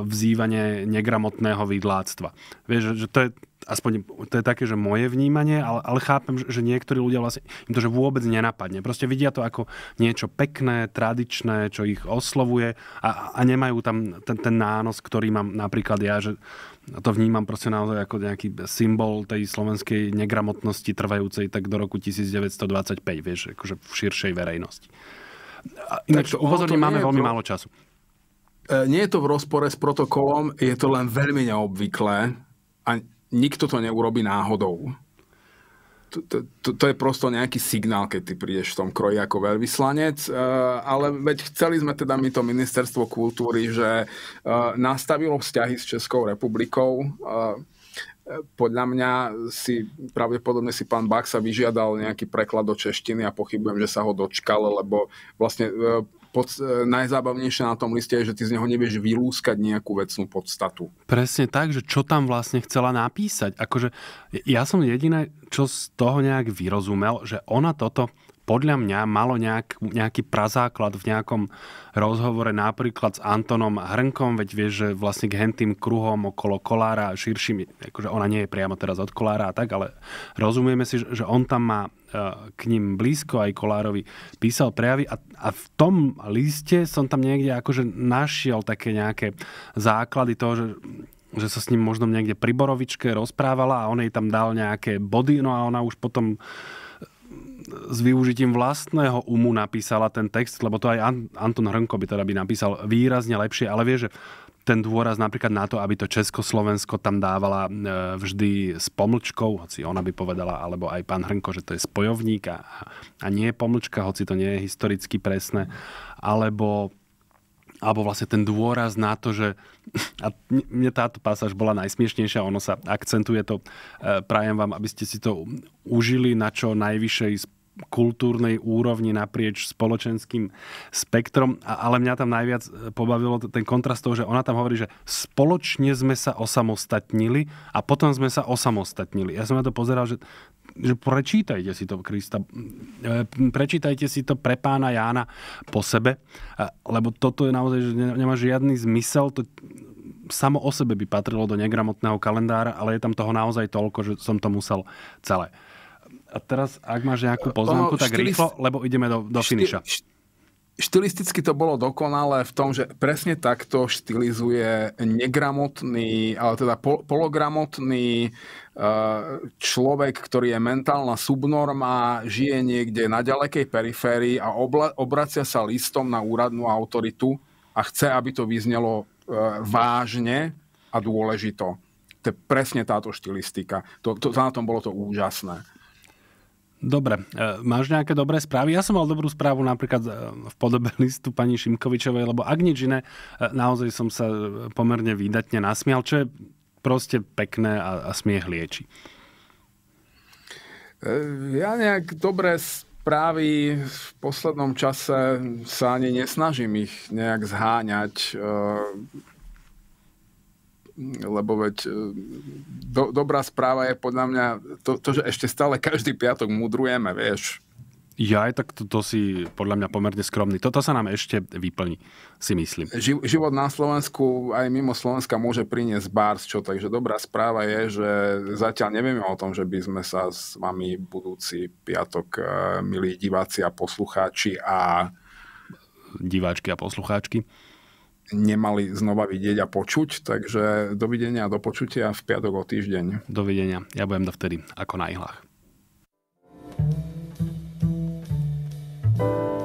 vzývanie negramotného vidláctva. Vieš, že, že to je aspoň to je také, že moje vnímanie, ale, ale chápem, že niektorí ľudia vlastne im to že vôbec nenapadne. Proste vidia to ako niečo pekné, tradičné, čo ich oslovuje a, a nemajú tam ten, ten nános, ktorý mám napríklad ja, že to vnímam proste naozaj ako nejaký symbol tej slovenskej negramotnosti trvajúcej tak do roku 1925, vieš, akože v širšej verejnosti. to upozorním, máme veľmi málo času. E, nie je to v rozpore s protokolom, je to len veľmi neobvyklé. A nikto to neurobi náhodou. To, to, to je prosto nejaký signál, keď ty prídeš v tom kroji ako veľvyslanec, eh, ale veď chceli sme teda my to ministerstvo kultúry, že eh, nastavilo vzťahy s Českou republikou. Eh, podľa mňa si pravdepodobne si pán Baxa vyžiadal nejaký preklad do češtiny a pochybujem, že sa ho dočkal, lebo vlastne pod, e, najzábavnejšie na tom liste je, že ty z neho nevieš vylúskať nejakú vecnú podstatu. Presne tak, že čo tam vlastne chcela napísať. Akože ja som jediné, čo z toho nejak vyrozumel, že ona toto podľa mňa malo nejak, nejaký prazáklad v nejakom rozhovore napríklad s Antonom Hrnkom, veď vieš, že vlastne k hentým kruhom okolo kolára širšími, akože ona nie je priamo teraz od kolára a tak, ale rozumieme si, že on tam má e, k ním blízko, aj Kolárovi písal prejavy a, a v tom liste som tam niekde akože našiel také nejaké základy toho, že že sa s ním možno niekde pri Borovičke rozprávala a on jej tam dal nejaké body, no a ona už potom uh, s využitím vlastného umu napísala ten text, lebo to aj Anton Hrnko by teda by napísal výrazne lepšie, ale vie, že ten dôraz napríklad na to, aby to Československo tam dávala e, vždy s pomlčkou, hoci ona by povedala, alebo aj pán Hrnko, že to je spojovník a, a nie je pomlčka, hoci to nie je historicky presné, alebo alebo vlastne ten dôraz na to, že a mne táto pasáž bola najsmiešnejšia, ono sa akcentuje to, e, prajem vám, aby ste si to užili na čo najvyššej kultúrnej úrovni naprieč spoločenským spektrom, ale mňa tam najviac e, pobavilo ten kontrast toho, že ona tam hovorí, že spoločne sme sa osamostatnili a potom sme sa osamostatnili. Ja som na to pozeral, že, že prečítajte si to, Krista, e, prečítajte si to pre pána Jána po sebe, e, lebo toto je naozaj, že nemá žiadny zmysel, to samo o sebe by patrilo do negramotného kalendára, ale je tam toho naozaj toľko, že som to musel celé a teraz, ak máš nejakú poznámku, tak štyli... rýchlo, lebo ideme do, do finiša. Štilisticky to bolo dokonalé v tom, že presne takto štilizuje negramotný, ale teda pol- pologramotný eh, človek, ktorý je mentálna subnorma, žije niekde na ďalekej periférii a obla- obracia sa listom na úradnú autoritu a chce, aby to vyznelo eh, vážne a dôležito. To je presne táto štilistika. To, to, na tom bolo to úžasné. Dobre, e, máš nejaké dobré správy? Ja som mal dobrú správu napríklad e, v podobe listu pani Šimkovičovej, lebo ak nič iné, e, naozaj som sa pomerne výdatne nasmial, čo je proste pekné a, a smiech lieči. Ja nejak dobré správy v poslednom čase sa ani nesnažím ich nejak zháňať lebo veď e, do, dobrá správa je podľa mňa to, to, že ešte stále každý piatok mudrujeme, vieš. Ja aj tak to, to si podľa mňa pomerne skromný. Toto sa nám ešte vyplní, si myslím. Ži, život na Slovensku aj mimo Slovenska môže priniesť bárs, čo takže dobrá správa je, že zatiaľ nevieme o tom, že by sme sa s vami budúci piatok, e, milí diváci a poslucháči a diváčky a poslucháčky nemali znova vidieť a počuť. Takže dovidenia a do počutia v piatok o týždeň. Dovidenia. Ja budem dovtedy ako na ihlách. thank you